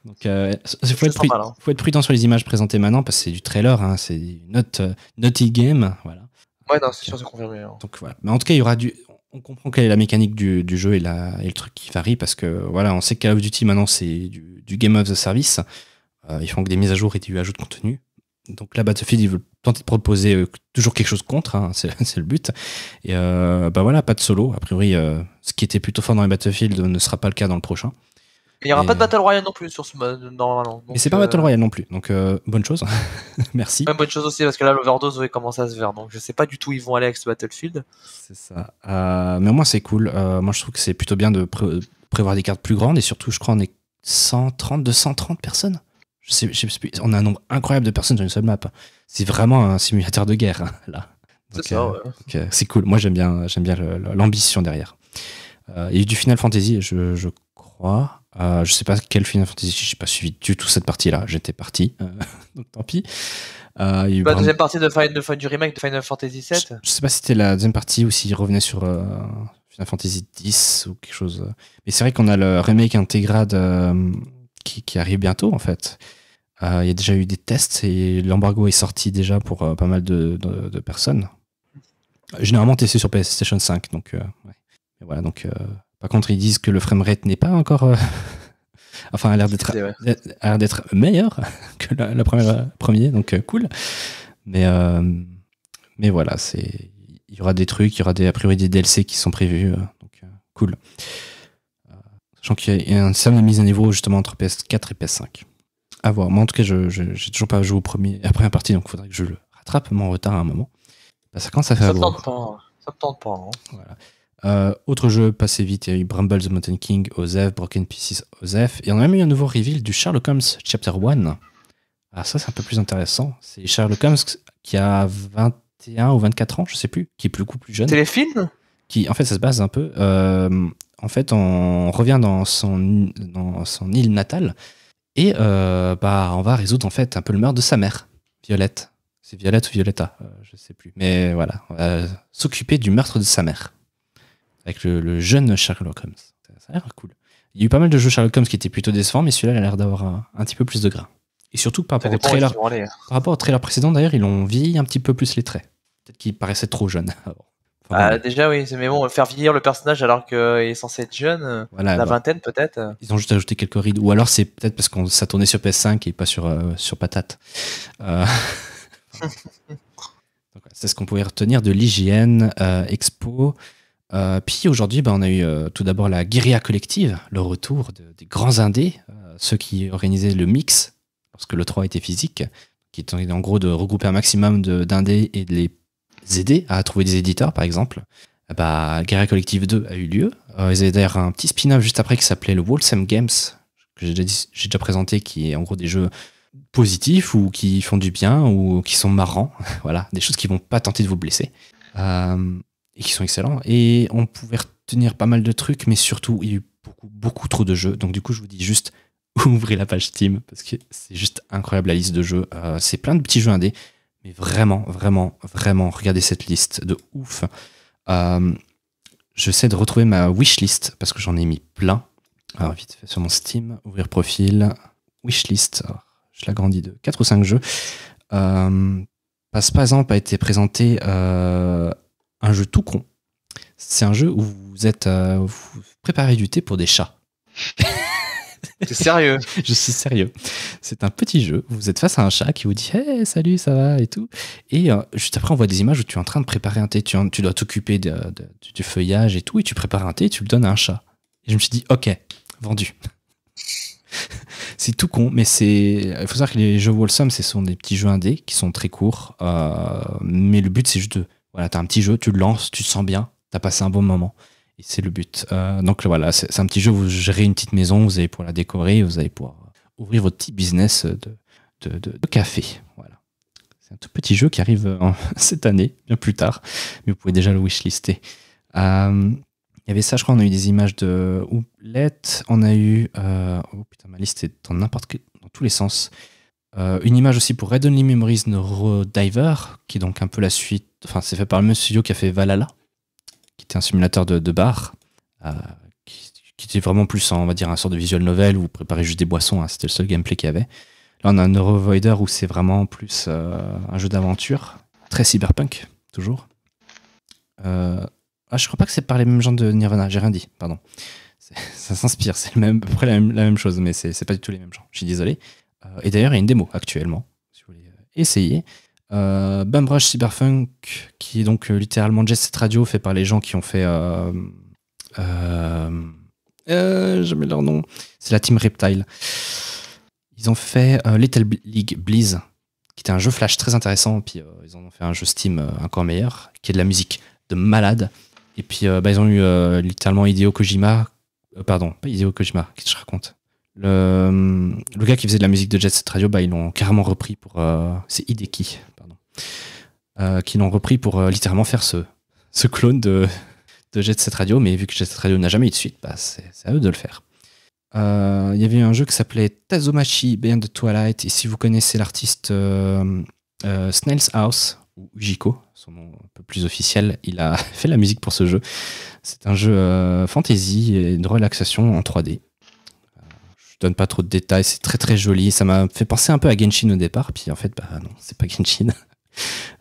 Donc, il faut, être prudent sur les images présentées maintenant parce que c'est du trailer, hein, c'est une note, game, voilà. Ouais, non, c'est sûr, c'est confirmé. Hein. Donc voilà. Mais en tout cas, il y aura du on comprend quelle est la mécanique du, jeu et, le truc qui varie parce que voilà, on sait que Call of Duty maintenant c'est du, Game of the Service. Euh, ils font que des mises à jour et du ajout de contenu. Donc là, Battlefield, ils veulent tenter de proposer euh, toujours quelque chose contre, hein, c'est, le but. Et euh, bah voilà, pas de solo. A priori, euh, ce qui était plutôt fort dans les Battlefield ne sera pas le cas dans le prochain il n'y aura pas de euh, Battle Royale non plus sur ce mode, normalement. Mais c'est pas euh, Battle Royale non plus, donc euh, bonne chose. Merci. bonne chose aussi, parce que là, l'overdose va commencer à se faire, donc je sais pas du tout où ils vont aller avec ce Battlefield. C'est ça. mais au moins, c'est cool. moi, je trouve que c'est plutôt bien de prévoir des cartes plus grandes, et surtout, je crois, qu'on est 130, 230 personnes. Je sais, on a un nombre incroyable de personnes sur une seule map. C'est vraiment un simulateur de guerre, hein, là. C'est ça, ouais. C'est cool. Moi, j'aime bien, j'aime bien l'ambition derrière. Il y a du Final Fantasy, je crois. Euh, je sais pas quel Final Fantasy, j'ai pas suivi du tout cette partie-là. J'étais parti, euh, donc tant pis. Euh, deuxième partie de Final, du remake de Final Fantasy VII. Je, sais pas si c'était la deuxième partie ou s'il revenait sur euh, Final Fantasy X ou quelque chose. Mais c'est vrai qu'on a le remake intégrade euh, qui, arrive bientôt en fait. Il y a déjà eu des tests et l'embargo est sorti déjà pour pas mal de, personnes. Généralement testé sur PlayStation 5, donc voilà donc. Par contre, ils disent que le framerate n'est pas encore. Euh, enfin, a l'air d'être, d'être meilleur que la, première, premier, donc euh, cool. Mais, euh, mais voilà, c'est, il y aura des trucs, il y aura des, a priori des DLC qui sont prévus, donc cool. Sachant qu'il y a un une de mise à niveau justement entre PS4 et PS5. À voir. Moi, en tout cas, je, n'ai toujours pas joué au premier, après la première partie, donc il faudrait que je le rattrape, mon retard à un moment. Bah, ça ça fait tente tente pas. Hein. Hein. Voilà. Euh, autre jeu passé vite, il y a eu Brumble the Mountain King, Ozef, Broken Pieces, Ozef. Et on a même eu un nouveau reveal du Sherlock Holmes Chapter 1. Ah, ça, c'est un peu plus intéressant. C'est Sherlock Holmes qui a 21 ou 24 ans, je sais plus, qui est beaucoup plus jeune. Téléfilm qui, En fait, ça se base un peu. Euh, en fait, on revient dans son, dans son île natale et euh, bah, on va résoudre en fait un peu le meurtre de sa mère, Violette. C'est Violette ou Violetta, je sais plus. Mais voilà, on va s'occuper du meurtre de sa mère avec le, jeune Sherlock Holmes. Ça, a l'air cool. Il y a eu pas mal de jeux Sherlock Holmes qui étaient plutôt décevants, mais celui-là a l'air d'avoir un, petit peu plus de grain Et surtout hein. par rapport, au trailer, précédent, d'ailleurs, ils ont vieilli un petit peu plus les traits. Peut-être qu'ils paraissaient trop jeune. Ah, déjà, oui, mais bon, faire vieillir le personnage alors qu'il est censé être jeune, euh, la vingtaine peut-être. Euh. Ils ont juste ajouté quelques rides. Ou alors c'est peut-être parce qu'on ça tournait sur PS5 et pas sur, euh, sur patate. c'est ce qu'on pouvait retenir de l'IGN Expo. Euh, puis aujourd'hui, ben, on a eu euh, tout d'abord la guérilla collective, le retour des grands indés, euh, ceux qui organisaient le mix parce que le 3 était physique, qui était en gros de regrouper un maximum d'indés et de les aider à trouver des éditeurs, par exemple. Bah, guérilla collective 2 a eu lieu. ils avaient d'ailleurs un petit spin-off juste après qui s'appelait le Wholesome Games, que j'ai déjà, présenté, qui est en gros des jeux positifs ou qui font du bien ou qui sont marrants, voilà, des choses qui vont pas tenter de vous blesser et qui sont excellents. Et on pouvait retenir pas mal de trucs, mais surtout, il y a eu beaucoup, beaucoup trop de jeux. Donc, du coup, je vous dis juste, ouvrez la page Steam, parce que c'est juste incroyable la liste de jeux. Euh, c'est plein de petits jeux indés, mais vraiment, vraiment, vraiment, regardez cette liste de ouf. Euh, J'essaie de retrouver ma wishlist, parce que j'en ai mis plein. Alors, vite fait sur mon Steam, ouvrir profil, wishlist. Alors, je l'agrandis de 4 ou 5 jeux. Euh, passe exemple a été présenté euh, un jeu tout con. C'est un jeu où vous êtes euh, vous préparez du thé pour des chats. C'est sérieux Je suis sérieux. C'est un petit jeu. Vous êtes face à un chat qui vous dit Hey, salut, ça va et tout. Et euh, juste après, on voit des images où tu es en train de préparer un thé. Tu, dois t'occuper de, du feuillage et tout. Et tu prépares un thé tu le donnes à un chat. Et je me suis dit Ok, vendu. c'est tout con, mais c'est. Il faut savoir que les jeux Wholesome, ce sont des petits jeux indés qui sont très courts. Euh, mais le but, c'est juste de voilà, t'as un petit jeu, tu le lances, tu te sens bien, tu as passé un bon moment. Et c'est le but. Euh, donc voilà, c'est un petit jeu, vous gérez une petite maison, vous allez pouvoir la décorer, vous allez pouvoir ouvrir votre petit business de, café. Voilà. C'est un tout petit jeu qui arrive euh, cette année, bien plus tard, mais vous pouvez déjà le wishlister. Euh, il y avait ça, je crois, on a eu des images de oulette on a eu... oh putain, ma liste est dans n'importe dans tous les sens. Euh, une image aussi pour Red Only Memories Neurodiver, qui est donc un peu la suite. Enfin, c'est fait par le même studio qui a fait Valhalla, qui était un simulateur de, bar, euh, qui, était vraiment plus, on va dire, un sort de visual novel où vous préparez juste des boissons. Hein, c'était le seul gameplay qu'il y avait. Là, on a un Neurovoider où c'est vraiment plus euh, un jeu d'aventure, très cyberpunk, toujours. ah, je crois pas que c'est par les mêmes gens de Nirvana, j'ai rien dit, pardon ça s'inspire, c'est à peu près la même, la même chose, mais c'est pas du tout les mêmes gens. Je suis désolé. Euh, et d'ailleurs, il y a une démo actuellement, si vous voulez euh, essayer. Euh, Cyberfunk, qui est donc euh, littéralement Jet Set Radio, fait par les gens qui ont fait. Euh, je mets leur nom. C'est la team Reptile. Ils ont fait Little League Blizz, qui était un jeu flash très intéressant. Puis ils en ont fait un jeu Steam encore meilleur, qui est de la musique de malade. Et puis bah, ils ont eu littéralement Hideo Kojima. pardon, pas Hideo Kojima, qu'est-ce que je raconte le, le, gars qui faisait de la musique de Jet Set Radio, bah, ils l'ont carrément repris pour. Euh, c'est Hideki, pardon. Euh, qui l'ont repris pour euh, littéralement faire ce, ce clone de, de Jet Set Radio, mais vu que Jet Set Radio n'a jamais eu de suite, bah, c'est à eux de le faire. Il y avait un jeu qui s'appelait Tazomachi Beyond the Twilight, et si vous connaissez l'artiste Snail's House, ou Jiko son nom un peu plus officiel, il a fait la musique pour ce jeu. C'est un jeu fantasy et de relaxation en 3D donne pas trop de détails, c'est très très joli. Ça m'a fait penser un peu à Genshin au départ, puis en fait, bah non, c'est pas Genshin.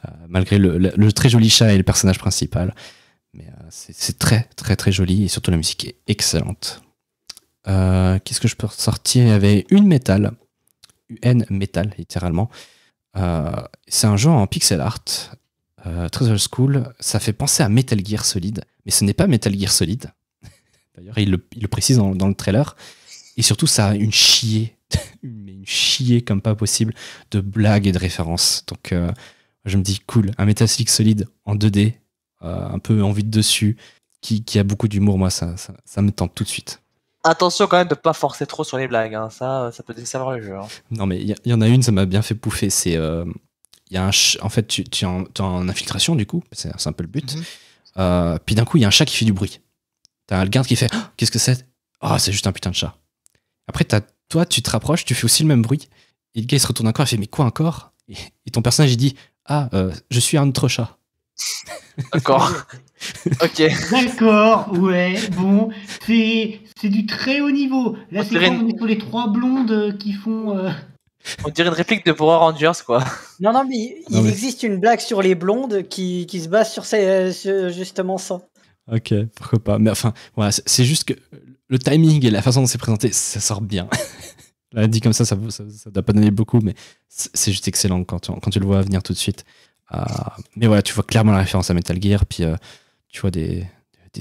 Euh, malgré le, très joli chat et le personnage principal. Mais euh, c'est très très très joli et surtout la musique est excellente. Euh, qu'est-ce que je peux sortir Il y avait une métal, UN Metal, littéralement. c'est un jeu en pixel art, très old school. Ça fait penser à Metal Gear Solid, mais ce n'est pas Metal Gear Solid. D'ailleurs, il, le, précise dans le trailer. Et surtout, ça a une chier, une chier comme pas possible de blagues et de références. Donc, euh, je me dis, cool, un métastique solide en 2D, euh, un peu en de dessus, qui, qui a beaucoup d'humour, moi, ça, ça, me tente tout de suite. Attention quand même de pas forcer trop sur les blagues, hein. ça, euh, ça peut desservir le jeu. Hein. Non, mais il y, en a une, ça m'a bien fait pouffer, c'est. il y a un en fait, tu, tu es, en, infiltration, du coup, c'est un peu le but. Mhm. puis d'un coup, il y a un chat qui fait du bruit. T'as le garde qui fait oh, Qu'est-ce que c'est Ah, oh, c'est juste un putain de chat. Après, toi, tu te rapproches, tu fais aussi le même bruit. Et le gars, il se retourne encore, il fait Mais quoi encore et, ton personnage, il dit Ah, euh, je suis un autre chat. D'accord. ok. D'accord, ouais, bon. C'est du très haut niveau. Là, c'est quand on sur les trois blondes euh, qui font. Euh, on dirait une réplique de Power Rangers, quoi. Non, non, mais il existe une blague sur les blondes qui, se base sur, ces, justement ça. Ok, pourquoi pas. Mais enfin, voilà, c'est juste que le timing et la façon dont c'est présenté, ça sort bien. Là, dit comme ça, ça ne doit pas donner beaucoup, mais c'est juste excellent quand tu, quand tu le vois venir tout de suite. Euh, mais voilà, tu vois clairement la référence à Metal Gear, puis euh, tu vois des,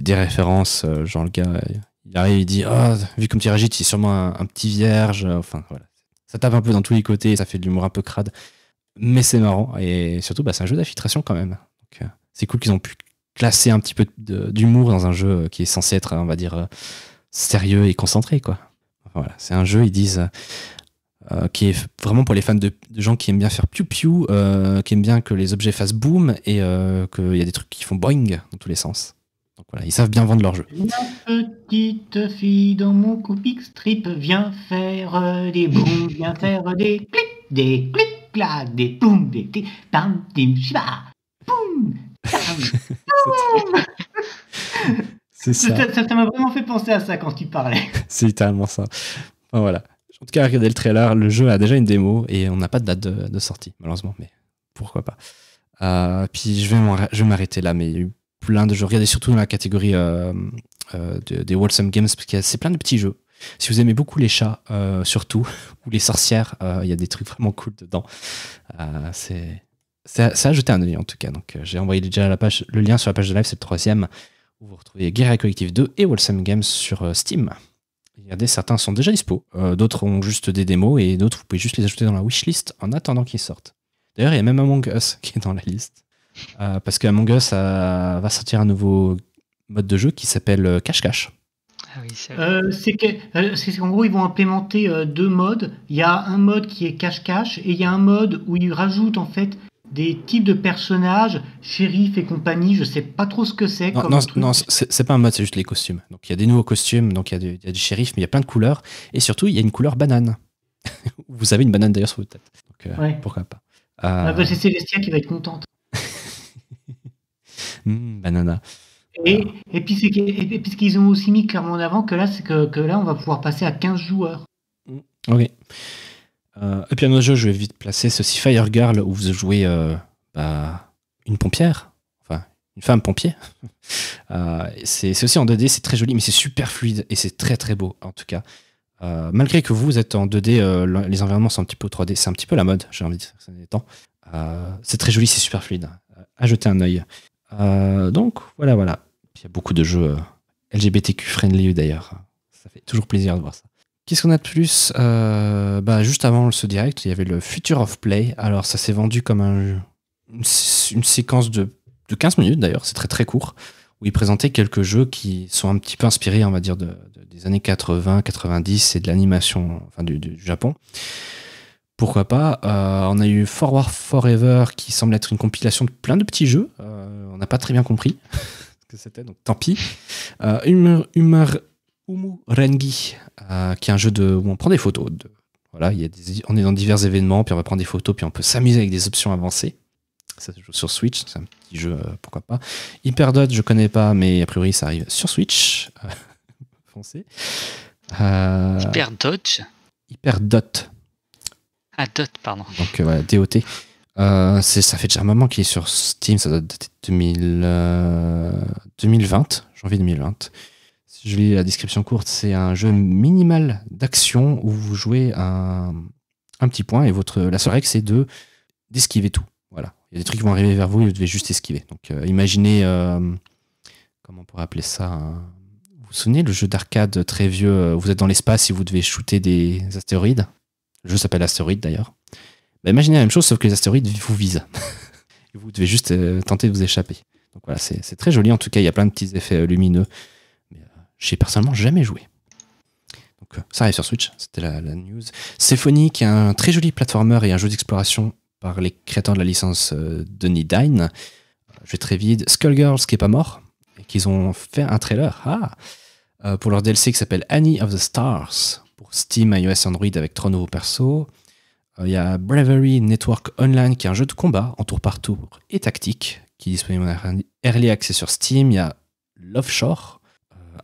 références, euh, genre le gars, il arrive, il dit ah, vu comme tu réagis, tu es sûrement un, petit vierge. Enfin, Ça tape un peu dans tous les côtés, ça fait de l'humour un peu crade, mais c'est marrant, et surtout, bah, c'est un jeu d'infiltration quand même. c'est cool qu'ils ont pu classer un petit peu d'humour dans un jeu qui est censé être, on va dire, sérieux et concentré, quoi. Voilà, c'est un jeu, ils disent, qui est vraiment pour les fans de, gens qui aiment bien faire piou-piou, euh, qui aiment bien que les objets fassent boum et euh, qu'il y a des trucs qui font boing dans tous les sens. Donc voilà, ils savent bien vendre leur jeu. La petite fille dans mon coupique Strip vient faire des boum, vient faire des clics, des clics, là, des boum, des tam, tim, shiba, boum, tam. C'est ça. Ça m'a vraiment fait penser à ça quand tu parlais. C'est littéralement ça. voilà. En tout cas, regardez le trailer. Le jeu a déjà une démo et on n'a pas de date de, sortie, malheureusement, mais pourquoi pas. Euh, puis je vais m'arrêter là, mais il y a eu plein de jeux. Regardez surtout dans la catégorie euh, euh, des Wholesome Games, parce que c'est plein de petits jeux. Si vous aimez beaucoup les chats, surtout, ou les sorcières, il y a des trucs vraiment cool dedans. c'est ça a jeté un oeil, en tout cas. Donc j'ai envoyé déjà la page, le lien sur la page de live, c'est le troisième vous retrouvez Guerre Collective 2 et Wholesome Games sur euh, Steam. Regardez, certains sont déjà dispo, euh, d'autres ont juste des démos et d'autres vous pouvez juste les ajouter dans la wishlist en attendant qu'ils sortent. D'ailleurs, il y a même Among Us qui est dans la liste. Euh, parce que Us va sortir un nouveau mode de jeu qui s'appelle Cache-Cache. Ah c'est qu'en gros, ils vont implémenter deux modes. Il y a un mode qui est cache-cache et il y a un mode où ils rajoutent en fait des types de personnages, shérif et compagnie, je sais pas trop ce que c'est. Non, non, non c'est pas un mode, c'est juste les costumes. Donc il y a des nouveaux costumes, donc il y, a du shérif, mais il y a plein de couleurs. Et surtout, il y a une couleur banane. Vous avez une banane d'ailleurs sur votre tête. Donc, euh, Pourquoi pas ah, bah, euh, C'est Célestia qui va être contente. Hmm, banana. Et, puis, ce qu'ils ont aussi mis clairement en avant, que là, c'est que, que là, on va pouvoir passer à 15 joueurs. Ok. Euh, et puis un autre jeu, je vais vite placer ceci Fire Girl, où vous jouez euh, bah, une pompière, enfin une femme pompier. Euh, c'est aussi en 2D, c'est très joli, mais c'est super fluide et c'est très très beau en tout cas. malgré que vous êtes en 2D, les environnements sont un petit peu 3D, c'est un petit peu la mode, j'ai envie de dire ça temps. c'est très joli, c'est super fluide. À jeter un œil. donc voilà, voilà. Il y a beaucoup de jeux LGBTQ friendly d'ailleurs. Ça fait toujours plaisir de voir ça. Qu'est-ce qu'on a de plus euh, bah, Juste avant ce direct, il y avait le Future of Play. Alors, ça s'est vendu comme un, une, séquence de, de 15 minutes, d'ailleurs, c'est très très court, où ils présentaient quelques jeux qui sont un petit peu inspirés, on va dire, de, des années 80, 90 et de l'animation enfin, du, du Japon. Pourquoi pas euh, On a eu Forward Forever qui semble être une compilation de plein de petits jeux. Euh, on n'a pas très bien compris ce que c'était, donc tant pis. humor Umu Rengi, euh, qui est un jeu de, où on prend des photos. voilà, il y a on est dans divers événements, puis on va prendre des photos, puis on peut s'amuser avec des options avancées. Ça se joue sur Switch, c'est un petit jeu, euh, pourquoi pas. Hyperdot, je connais pas, mais a priori ça arrive sur Switch. Hyper euh, euh, Hyperdot Hyperdot. Ah, Dot, pardon. Donc voilà, DOT. Euh, ça fait déjà un moment qu'il est sur Steam, ça date de 2000, 2020, janvier 2020. Si je lis la description courte, c'est un jeu minimal d'action où vous jouez un, un petit point et votre, la seule règle, c'est de d'esquiver tout. Voilà. Il y a des trucs qui vont arriver vers vous et vous devez juste esquiver. Donc euh, imaginez, euh, comment on pourrait appeler ça Vous vous souvenez, le jeu d'arcade très vieux, euh, vous êtes dans l'espace et vous devez shooter des astéroïdes. Le jeu s'appelle Astéroïde d'ailleurs. Bah, imaginez la même chose, sauf que les astéroïdes vous visent. vous devez juste tenter de vous échapper. Donc voilà, c'est très joli. En tout cas, il y a plein de petits effets lumineux j'ai personnellement jamais joué. Donc, euh, ça arrive sur Switch, c'était la, news. Symphony, qui est un très joli platformer et un jeu d'exploration par les créateurs de la licence euh, Denis Dine. Euh, je vais très vite. Skullgirls, qui est pas mort, et qu'ils ont fait un trailer ah! pour leur DLC qui s'appelle Annie of the Stars pour Steam, iOS, Android avec trois nouveaux persos. Il y a Bravery Network Online qui est un jeu de combat en tour par tour et tactique qui est disponible en early access sur Steam. Il y a Love Shore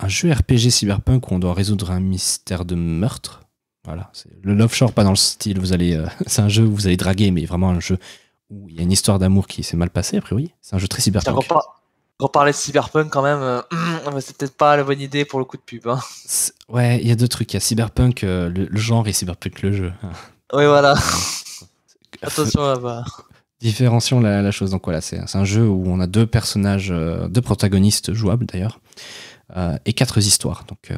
un jeu RPG cyberpunk où on doit résoudre un mystère de meurtre. Voilà, le Love Shore, pas dans le style, vous allez, euh, c'est un jeu où vous allez draguer, mais vraiment un jeu où il y a une histoire d'amour qui s'est mal passée, a priori. C'est un jeu très cyberpunk. Quand on, de cyberpunk, quand même, euh, c'est peut-être pas la bonne idée pour le coup de pub. Hein. Ouais, il y a deux trucs. Il y a cyberpunk, euh, le, genre, et cyberpunk, le jeu. Oui, voilà. Attention là-bas. Différencions la, la, chose. Donc voilà, c'est un jeu où on a deux personnages, deux protagonistes jouables d'ailleurs. Euh, et quatre histoires. Donc, euh,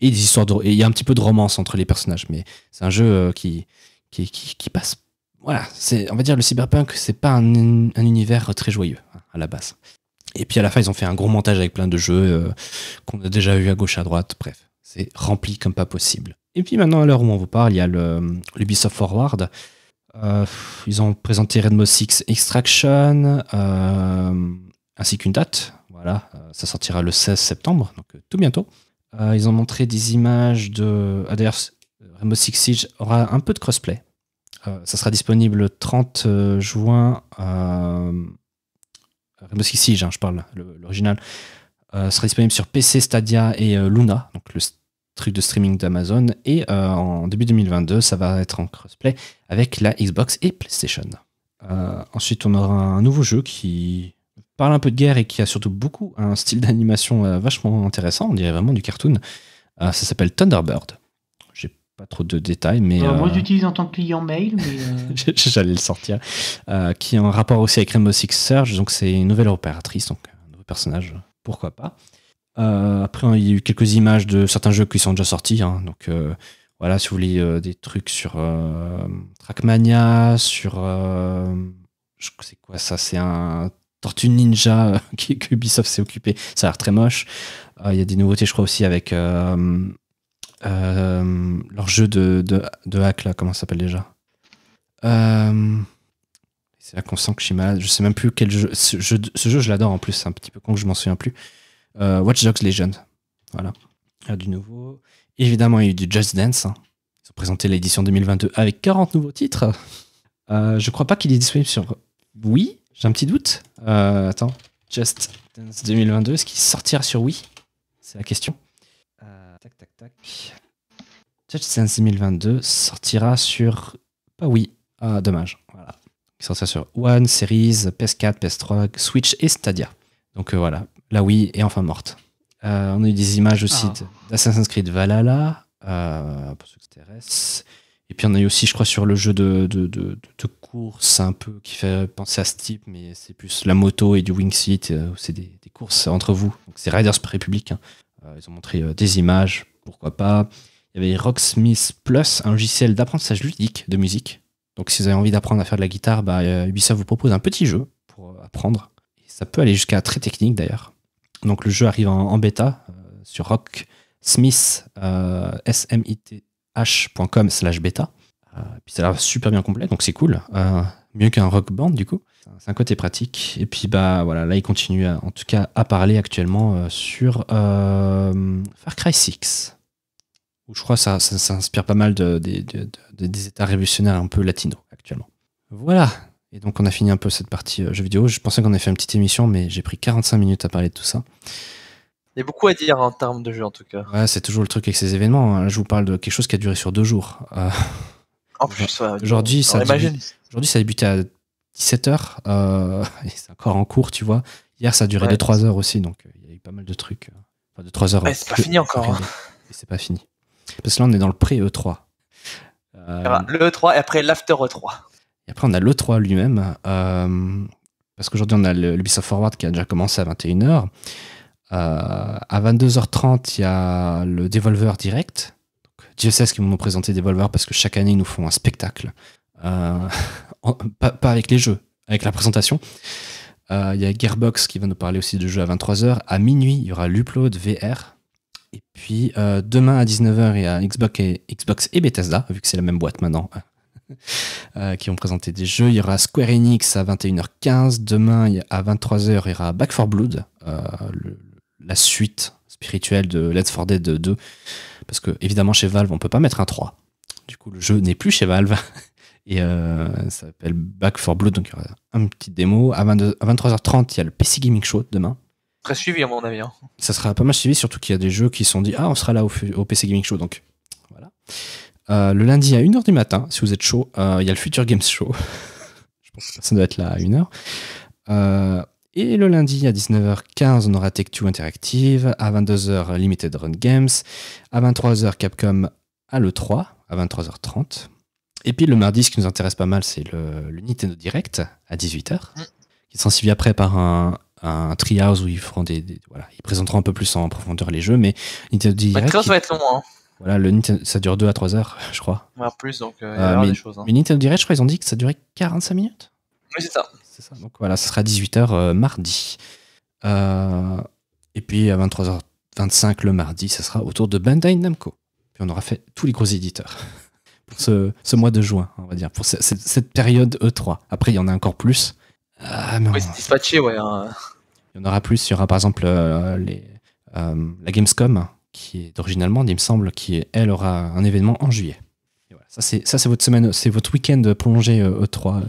et des histoires il y a un petit peu de romance entre les personnages, mais c'est un jeu euh, qui, qui, passe. Voilà, c'est, on va dire le cyberpunk, c'est pas un, univers très joyeux hein, à la base. Et puis à la fin, ils ont fait un gros montage avec plein de jeux qu'on a déjà eu à gauche, à droite. Bref, c'est rempli comme pas possible. Et puis maintenant, à l'heure où on vous parle, il y a le, l'Ubisoft Forward. ils ont présenté Redmo 6 Extraction, ainsi qu'une date, voilà, euh, ça sortira le 16 septembre, donc euh, tout bientôt. Euh, ils ont montré des images de. Ah, d'ailleurs, Rainbow Six Siege aura un peu de crossplay. ça sera disponible le 30 juin. Rainbow Six Siege, hein, je parle, l'original, euh, sera disponible sur PC, Stadia et Luna, donc le truc de streaming d'Amazon. Et en début 2022, ça va être en crossplay avec la Xbox et PlayStation. ensuite, on aura un nouveau jeu qui parle un peu de guerre et qui a surtout beaucoup un style d'animation euh, vachement intéressant, on dirait vraiment du cartoon. Euh, ça s'appelle Thunderbird. J'ai pas trop de détails, mais. moi, euh, j'utilise en tant que client mail, J'allais le sortir. qui est en rapport aussi avec Rainbow Six Surge, donc c'est une nouvelle opératrice, donc un nouveau personnage, pourquoi pas. après, hein, il y a eu quelques images de certains jeux qui sont déjà sortis. Hein, donc voilà, si vous voulez des trucs sur Trackmania, sur. je sais quoi ça C'est un Tortue Ninja euh, qui que Ubisoft s'est occupé. Ça a l'air très moche. Euh, il y a des nouveautés, je crois, aussi avec euh, leur jeu de, de, hack, là. Comment ça s'appelle déjà c'est là qu'on sent que je suis malade. Je sais même plus quel jeu. Ce jeu, je l'adore en plus. C'est un petit peu con que je m'en souviens plus. Watch Dogs Legend. Voilà. Il y a du nouveau. Évidemment, il y a eu du Just Dance. Hein. Ils ont présenté l'édition 2022 avec 40 nouveaux titres. Euh, je crois pas qu'il est disponible sur. Oui, j'ai un petit doute. Euh, attends, Just Dance 2022, est-ce qu'il sortira sur Wii C'est la question. Euh, tac, tac, tac. Just Dance 2022 sortira sur. Pas Wii. Ah, dommage. Voilà. Il sortira sur One, Series, PS4, PS3, Switch et Stadia. Donc euh, voilà, la Wii est enfin morte. on a eu des images aussi ah. d'Assassin's Creed Valhalla, pour ceux qui s'intéressent. Et puis on a eu aussi, je crois, sur le jeu de, de, de, de course, un peu qui fait penser à ce type, mais c'est plus la moto et du wingsuit. Euh, c'est des, des, courses entre vous. C'est Riders Republic. Hein. Euh, ils ont montré euh, des images, pourquoi pas. Il y avait Rocksmith Plus, un logiciel d'apprentissage ludique de musique. Donc si vous avez envie d'apprendre à faire de la guitare, bah, Ubisoft vous propose un petit jeu pour apprendre. Et ça peut aller jusqu'à très technique d'ailleurs. Donc le jeu arrive en, bêta sur Rocksmith, euh, S-M-I-T e h.com slash bêta. Euh, puis ça a l'air super bien complet, donc c'est cool. Euh, mieux qu'un rock band, du coup. C'est un côté pratique. Et puis, bah voilà, là, il continue, en tout cas, à parler actuellement euh, sur Far Cry 6. Où je crois que ça, ça, pas mal de, des états révolutionnaires un peu latino actuellement. Voilà. Et donc, on a fini un peu cette partie jeux vidéo. Je pensais qu'on avait fait une petite émission, mais j'ai pris 45 minutes à parler de tout ça y a beaucoup à dire en termes de jeu, en tout cas. Ouais, c'est toujours le truc avec ces événements. Hein. Je vous parle de quelque chose qui a duré sur deux jours. Euh, en plus, aujourd'hui, ça, ça a débuté à 17h. Euh... c'est encore en cours, tu vois. Hier, ça a duré de 2-3 heures aussi, donc euh, il y a eu pas mal de trucs. Euh, enfin, de 3 heures. c'est pas fini encore. Hein. C'est pas fini. Parce que là, on est dans le pré-E3. Le E3 et après l'after E3. Et après, on a l'E3 lui-même. Parce qu'aujourd'hui, on a l'Ubisoft Forward qui a déjà commencé à 21h. Euh, à 22h30, il y a le Devolver Direct. Donc, Dieu sait ce qu'ils présenter des Devolver parce que chaque année, ils nous font un spectacle. Euh, pas, avec les jeux, avec la présentation. Euh, il y a Gearbox qui va nous parler aussi de jeux à 23h. À minuit, il y aura l'Upload VR. Et puis demain à 19h, il y a Xbox et, Xbox et Bethesda, vu que c'est la même boîte maintenant, qui vont présenter des jeux. Il y aura Square Enix à 21h15. Demain, à 23h, il y aura Back 4 Blood, le, la suite spirituelle de Let's For Dead 2. Parce que, évidemment, chez Valve, on peut pas mettre un 3. Du coup, le jeu n'est plus chez Valve. Et euh, ça s'appelle Back for Blood. Donc, il y aura une petite démo. À, 23h30, il y a le PC Gaming Show demain. Très suivi, à mon avis. Hein. Ça sera pas mal suivi, surtout qu'il y a des jeux qui sont dit Ah, on sera là au, PC Gaming Show. Donc, voilà. Euh, le lundi à 1h du matin, si vous êtes chaud, euh, il y a le Future Games Show. Je pense que ça doit être là à 1h. Et le lundi à 19h15, on aura Tech2 Interactive, à 22h Limited Run Games, à 23h Capcom à l'E3, à 23h30. Et puis le mardi, ce qui nous intéresse pas mal, c'est le, Nintendo Direct à 18h, mm. qui sera suivi après par un, un Treehouse où ils feront des, voilà, ils présenteront un peu plus en profondeur les jeux, mais Nintendo bah, Direct. va être long, hein. Voilà, le Nintendo, ça dure 2 à 3 heures, je crois. plus, donc euh, y euh, choses. Hein. Nintendo Direct, je crois, ils ont dit que ça durait 45 minutes. Oui, c'est ça. Donc voilà, ce sera 18h euh, mardi. Euh, et puis à 23h25 le mardi, ce sera autour de Bandai Namco. Puis on aura fait tous les gros éditeurs. Pour ce, mois de juin, on va dire, pour cette, période E3. Après, il y en a encore plus. Ah, mais dispatché, ouais. Hein. Il y en aura plus. Il y aura par exemple euh, les, la Gamescom, qui est d'origine il me semble, qui elle aura un événement en juillet. Et voilà, ça, c'est votre semaine, c'est votre week-end prolongé E3. E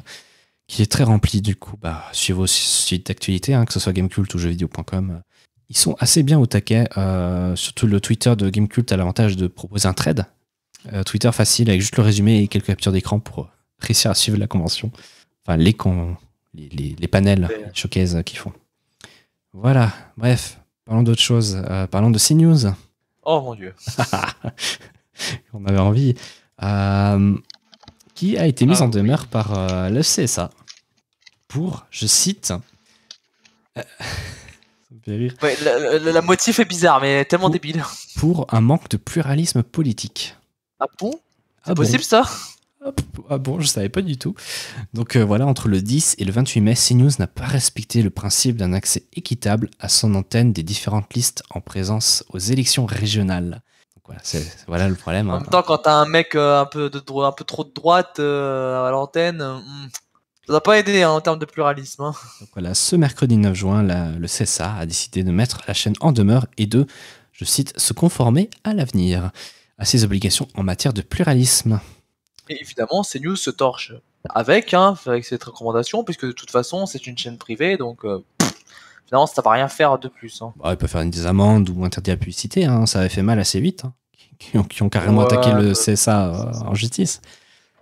qui est très rempli du coup. Bah, suivez vos sites d'actualité, hein, que ce soit Gamecult ou jeuxvideo.com. Ils sont assez bien au taquet. Euh, surtout le Twitter de Gamecult a l'avantage de proposer un trade. Euh, Twitter facile avec juste le résumé et quelques captures d'écran pour réussir à suivre la convention. Enfin, les, les, panels, les showcases qu'ils font. Voilà, bref, parlons d'autre chose. Euh, parlons de CNews. Oh mon dieu. On avait envie. qui a été mise ah, en demeure par euh, le pour, je cite, euh, la motif est bizarre, mais tellement débile. Pour un manque de pluralisme politique. Ah bon C'est ah possible ça ah bon, je savais pas du tout. Donc euh, voilà, entre le 10 et le 28 mai, CNews n'a pas respecté le principe d'un accès équitable à son antenne des différentes listes en présence aux élections régionales. voilà, le problème. En hein. même temps, quand as un mec euh, un, peu de un peu trop de droite à l'antenne, hmm, ça n'a pas aidé hein, en termes de pluralisme. Hein. voilà, ce mercredi 9 juin, le CSA a décidé de mettre la chaîne en demeure et de, je cite, se conformer à l'avenir, à ses obligations en matière de pluralisme. Et évidemment, CNews se torche avec, hein, avec cette recommandation, puisque de toute façon, c'est une chaîne privée, donc euh, finalement, ça ne va rien faire de plus. Bah, il peut faire des amendes ou interdire la publicité, ça avait fait mal assez vite, qui, qui, ont, carrément attaqué le CSA euh, en justice.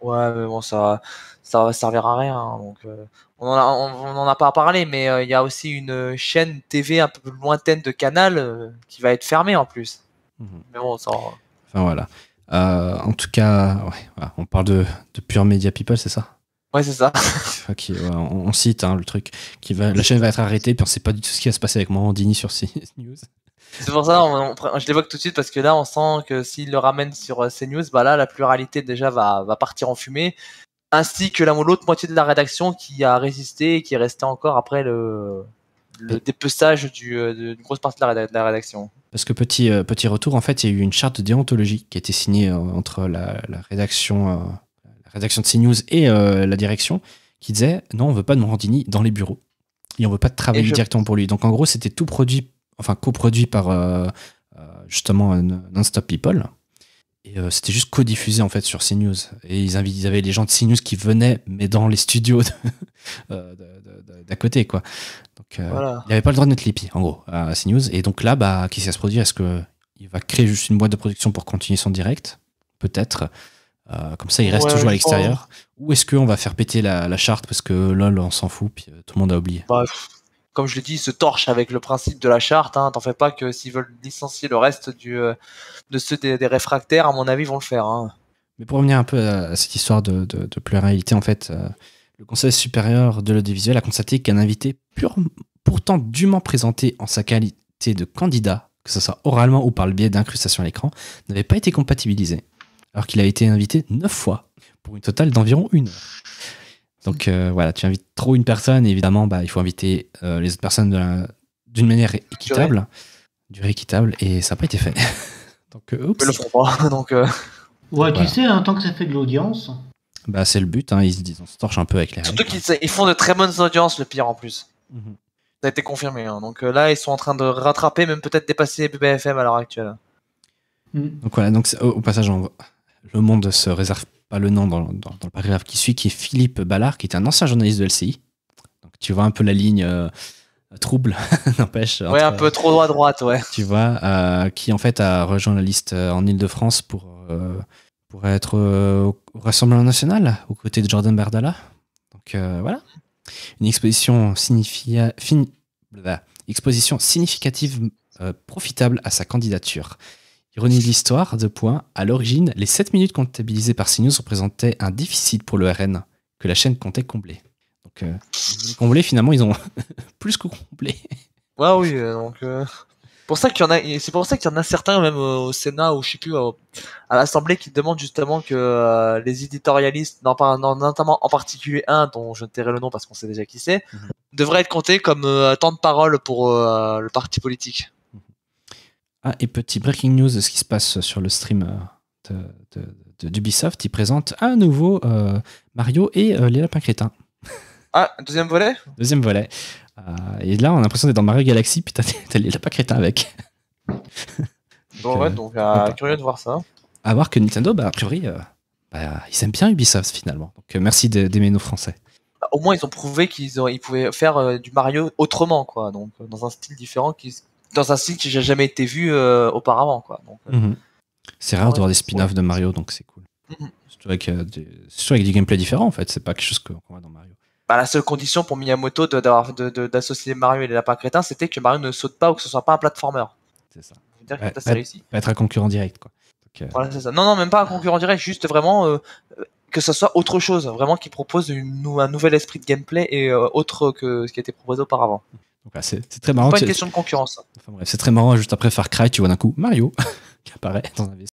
Ouais, mais bon, ça, ça va servir à rien. Hein, donc, euh, on n'en a, en a pas à parler, mais euh, il y a aussi une chaîne TV un peu lointaine de Canal euh, qui va être fermée en plus. Mhm. Mais bon, ça. Enfin voilà. en tout cas, ouais, on parle de, Pure Media People, c'est ça Ouais, c'est ça. on, cite hein, le truc. Qui va, la chaîne va être arrêtée, puis on sait pas du tout ce qui va se passer avec d'ini sur CNews news. C'est pour ça, je l'évoque tout de suite parce que là, on sent que s'il le ramène sur euh, CNews, bah là, la pluralité déjà va, partir en fumée, ainsi que l'autre moitié de la rédaction qui a résisté et qui est restée encore après le, le euh, d'une grosse partie de la, rédaction. Parce que petit, euh, petit retour, en fait, il y a eu une charte de déontologie qui a été signée entre la, rédaction, la rédaction de CNews et la direction qui disait non, on veut pas de Morandini dans les bureaux et on veut pas de travailler directement pour lui. Donc en gros, c'était tout produit enfin coproduit par euh, euh, justement Non-Stop People. Et euh, c'était juste co-diffusé en fait sur CNews. Et ils, avaient les gens de CNews qui venaient, mais dans les studios d'à côté, quoi. Donc, il n'y avait pas le droit de mettre Lippy, en gros, à CNews. Et donc là, bah, qu'est-ce qui va se produire Est-ce qu'il va créer juste une boîte de production pour continuer son direct Peut-être. comme ça, il reste toujours à l'extérieur. Ou est-ce qu'on va faire péter la, charte parce que lol, on s'en fout, puis tout le monde a oublié bah, comme je l'ai dit, ils se torchent avec le principe de la charte. Hein. T'en fais pas que s'ils veulent licencier le reste euh, de ceux des, réfractaires, à mon avis, vont le faire. Hein. Mais pour revenir un peu à cette histoire de, pluralité, en fait, euh, le Conseil supérieur de l'audiovisuel a constaté qu'un invité pourtant dûment présenté en sa qualité de candidat, que ce soit oralement ou par le biais d'incrustation à l'écran, n'avait pas été compatibilisé, alors qu'il a été invité neuf fois, pour une totale d'environ une heure. Donc euh, voilà, tu invites trop une personne, évidemment, bah, il faut inviter euh, les autres personnes d'une manière équitable, durée équitable, et ça n'a pas été fait. donc, euh, oups. Le donc, Ouais, tu sais, hein, tant que ça fait de l'audience. Bah, c'est le but, hein, ils se disent, torche un peu avec les Surtout qu'ils ils font de très bonnes audiences, le pire en plus. Mhm. Ça a été confirmé. Hein. Donc là, ils sont en train de rattraper, même peut-être dépasser les BBFM à l'heure actuelle. Mm. Donc voilà, donc, au, passage, le monde se réserve pas le nom dans, le paragraphe qui suit, qui est Philippe Ballard, qui est un ancien journaliste de LCI. Donc tu vois un peu la ligne euh, trouble, n'empêche. Ouais, un peu trop droit droite, ouais. Tu vois, euh, qui en fait a rejoint la liste euh, en Ile-de-France pour, pour être au Rassemblement National, aux côtés de Jordan Bardala. Donc voilà. Une exposition significative profitable à sa candidature. Ironie de l'histoire, deux points. À l'origine, les 7 minutes comptabilisées par CNews représentaient un déficit pour le RN que la chaîne comptait combler. Donc, euh, combler, finalement, ils ont plus que comblé. Ouais, oui, euh, donc. Euh, pour ça c'est pour ça qu'il y en a certains, même au Sénat ou je sais plus, à, l'Assemblée, qui demandent justement que les éditorialistes, pas, notamment en particulier un dont je ne tairai le nom parce qu'on sait déjà qui c'est, mhm. devraient être comptés comme temps de parole pour le parti politique. Ah, et petit breaking news de ce qui se passe sur le stream euh, d'Ubisoft. Ils présentent à nouveau euh, Mario et euh, les lapins crétins. Ah, deuxième volet Deuxième volet. et là, on a l'impression d'être dans Mario Galaxy, puis t'as les lapins crétins avec. bon, ouais, donc curieux de voir ça. À voir que Nintendo, bah, a priori, bah, ils aiment bien Ubisoft finalement. Donc merci d'aimer nos Français au moins ils ont prouvé qu'ils pouvaient faire du Mario autrement quoi donc dans un style différent qui, dans un style qui n'a jamais été vu euh, auparavant. Quoi. Euh, mhm. C'est rare de voir des spin-offs de Mario, donc c'est cool. Mhm. C'est toujours avec, du gameplay différent, en fait. C'est pas quelque chose qu'on voit dans Mario. Bah, la seule condition pour Miyamoto d'associer Mario et les lapins crétins, c'était que Mario ne saute pas ou que ce soit pas un platformer. C'est ça. Dire être un concurrent direct, quoi. Euh, non, non, même pas un concurrent direct, juste vraiment que ce soit autre chose, vraiment qui propose une, un nouvel esprit de gameplay et autre que ce qui était proposé auparavant. Ah, c'est très marrant. Pas une question de concurrence. Hein. Enfin, c'est très marrant. Juste après Far Cry, tu vois d'un coup Mario qui apparaît dans un vaisseau.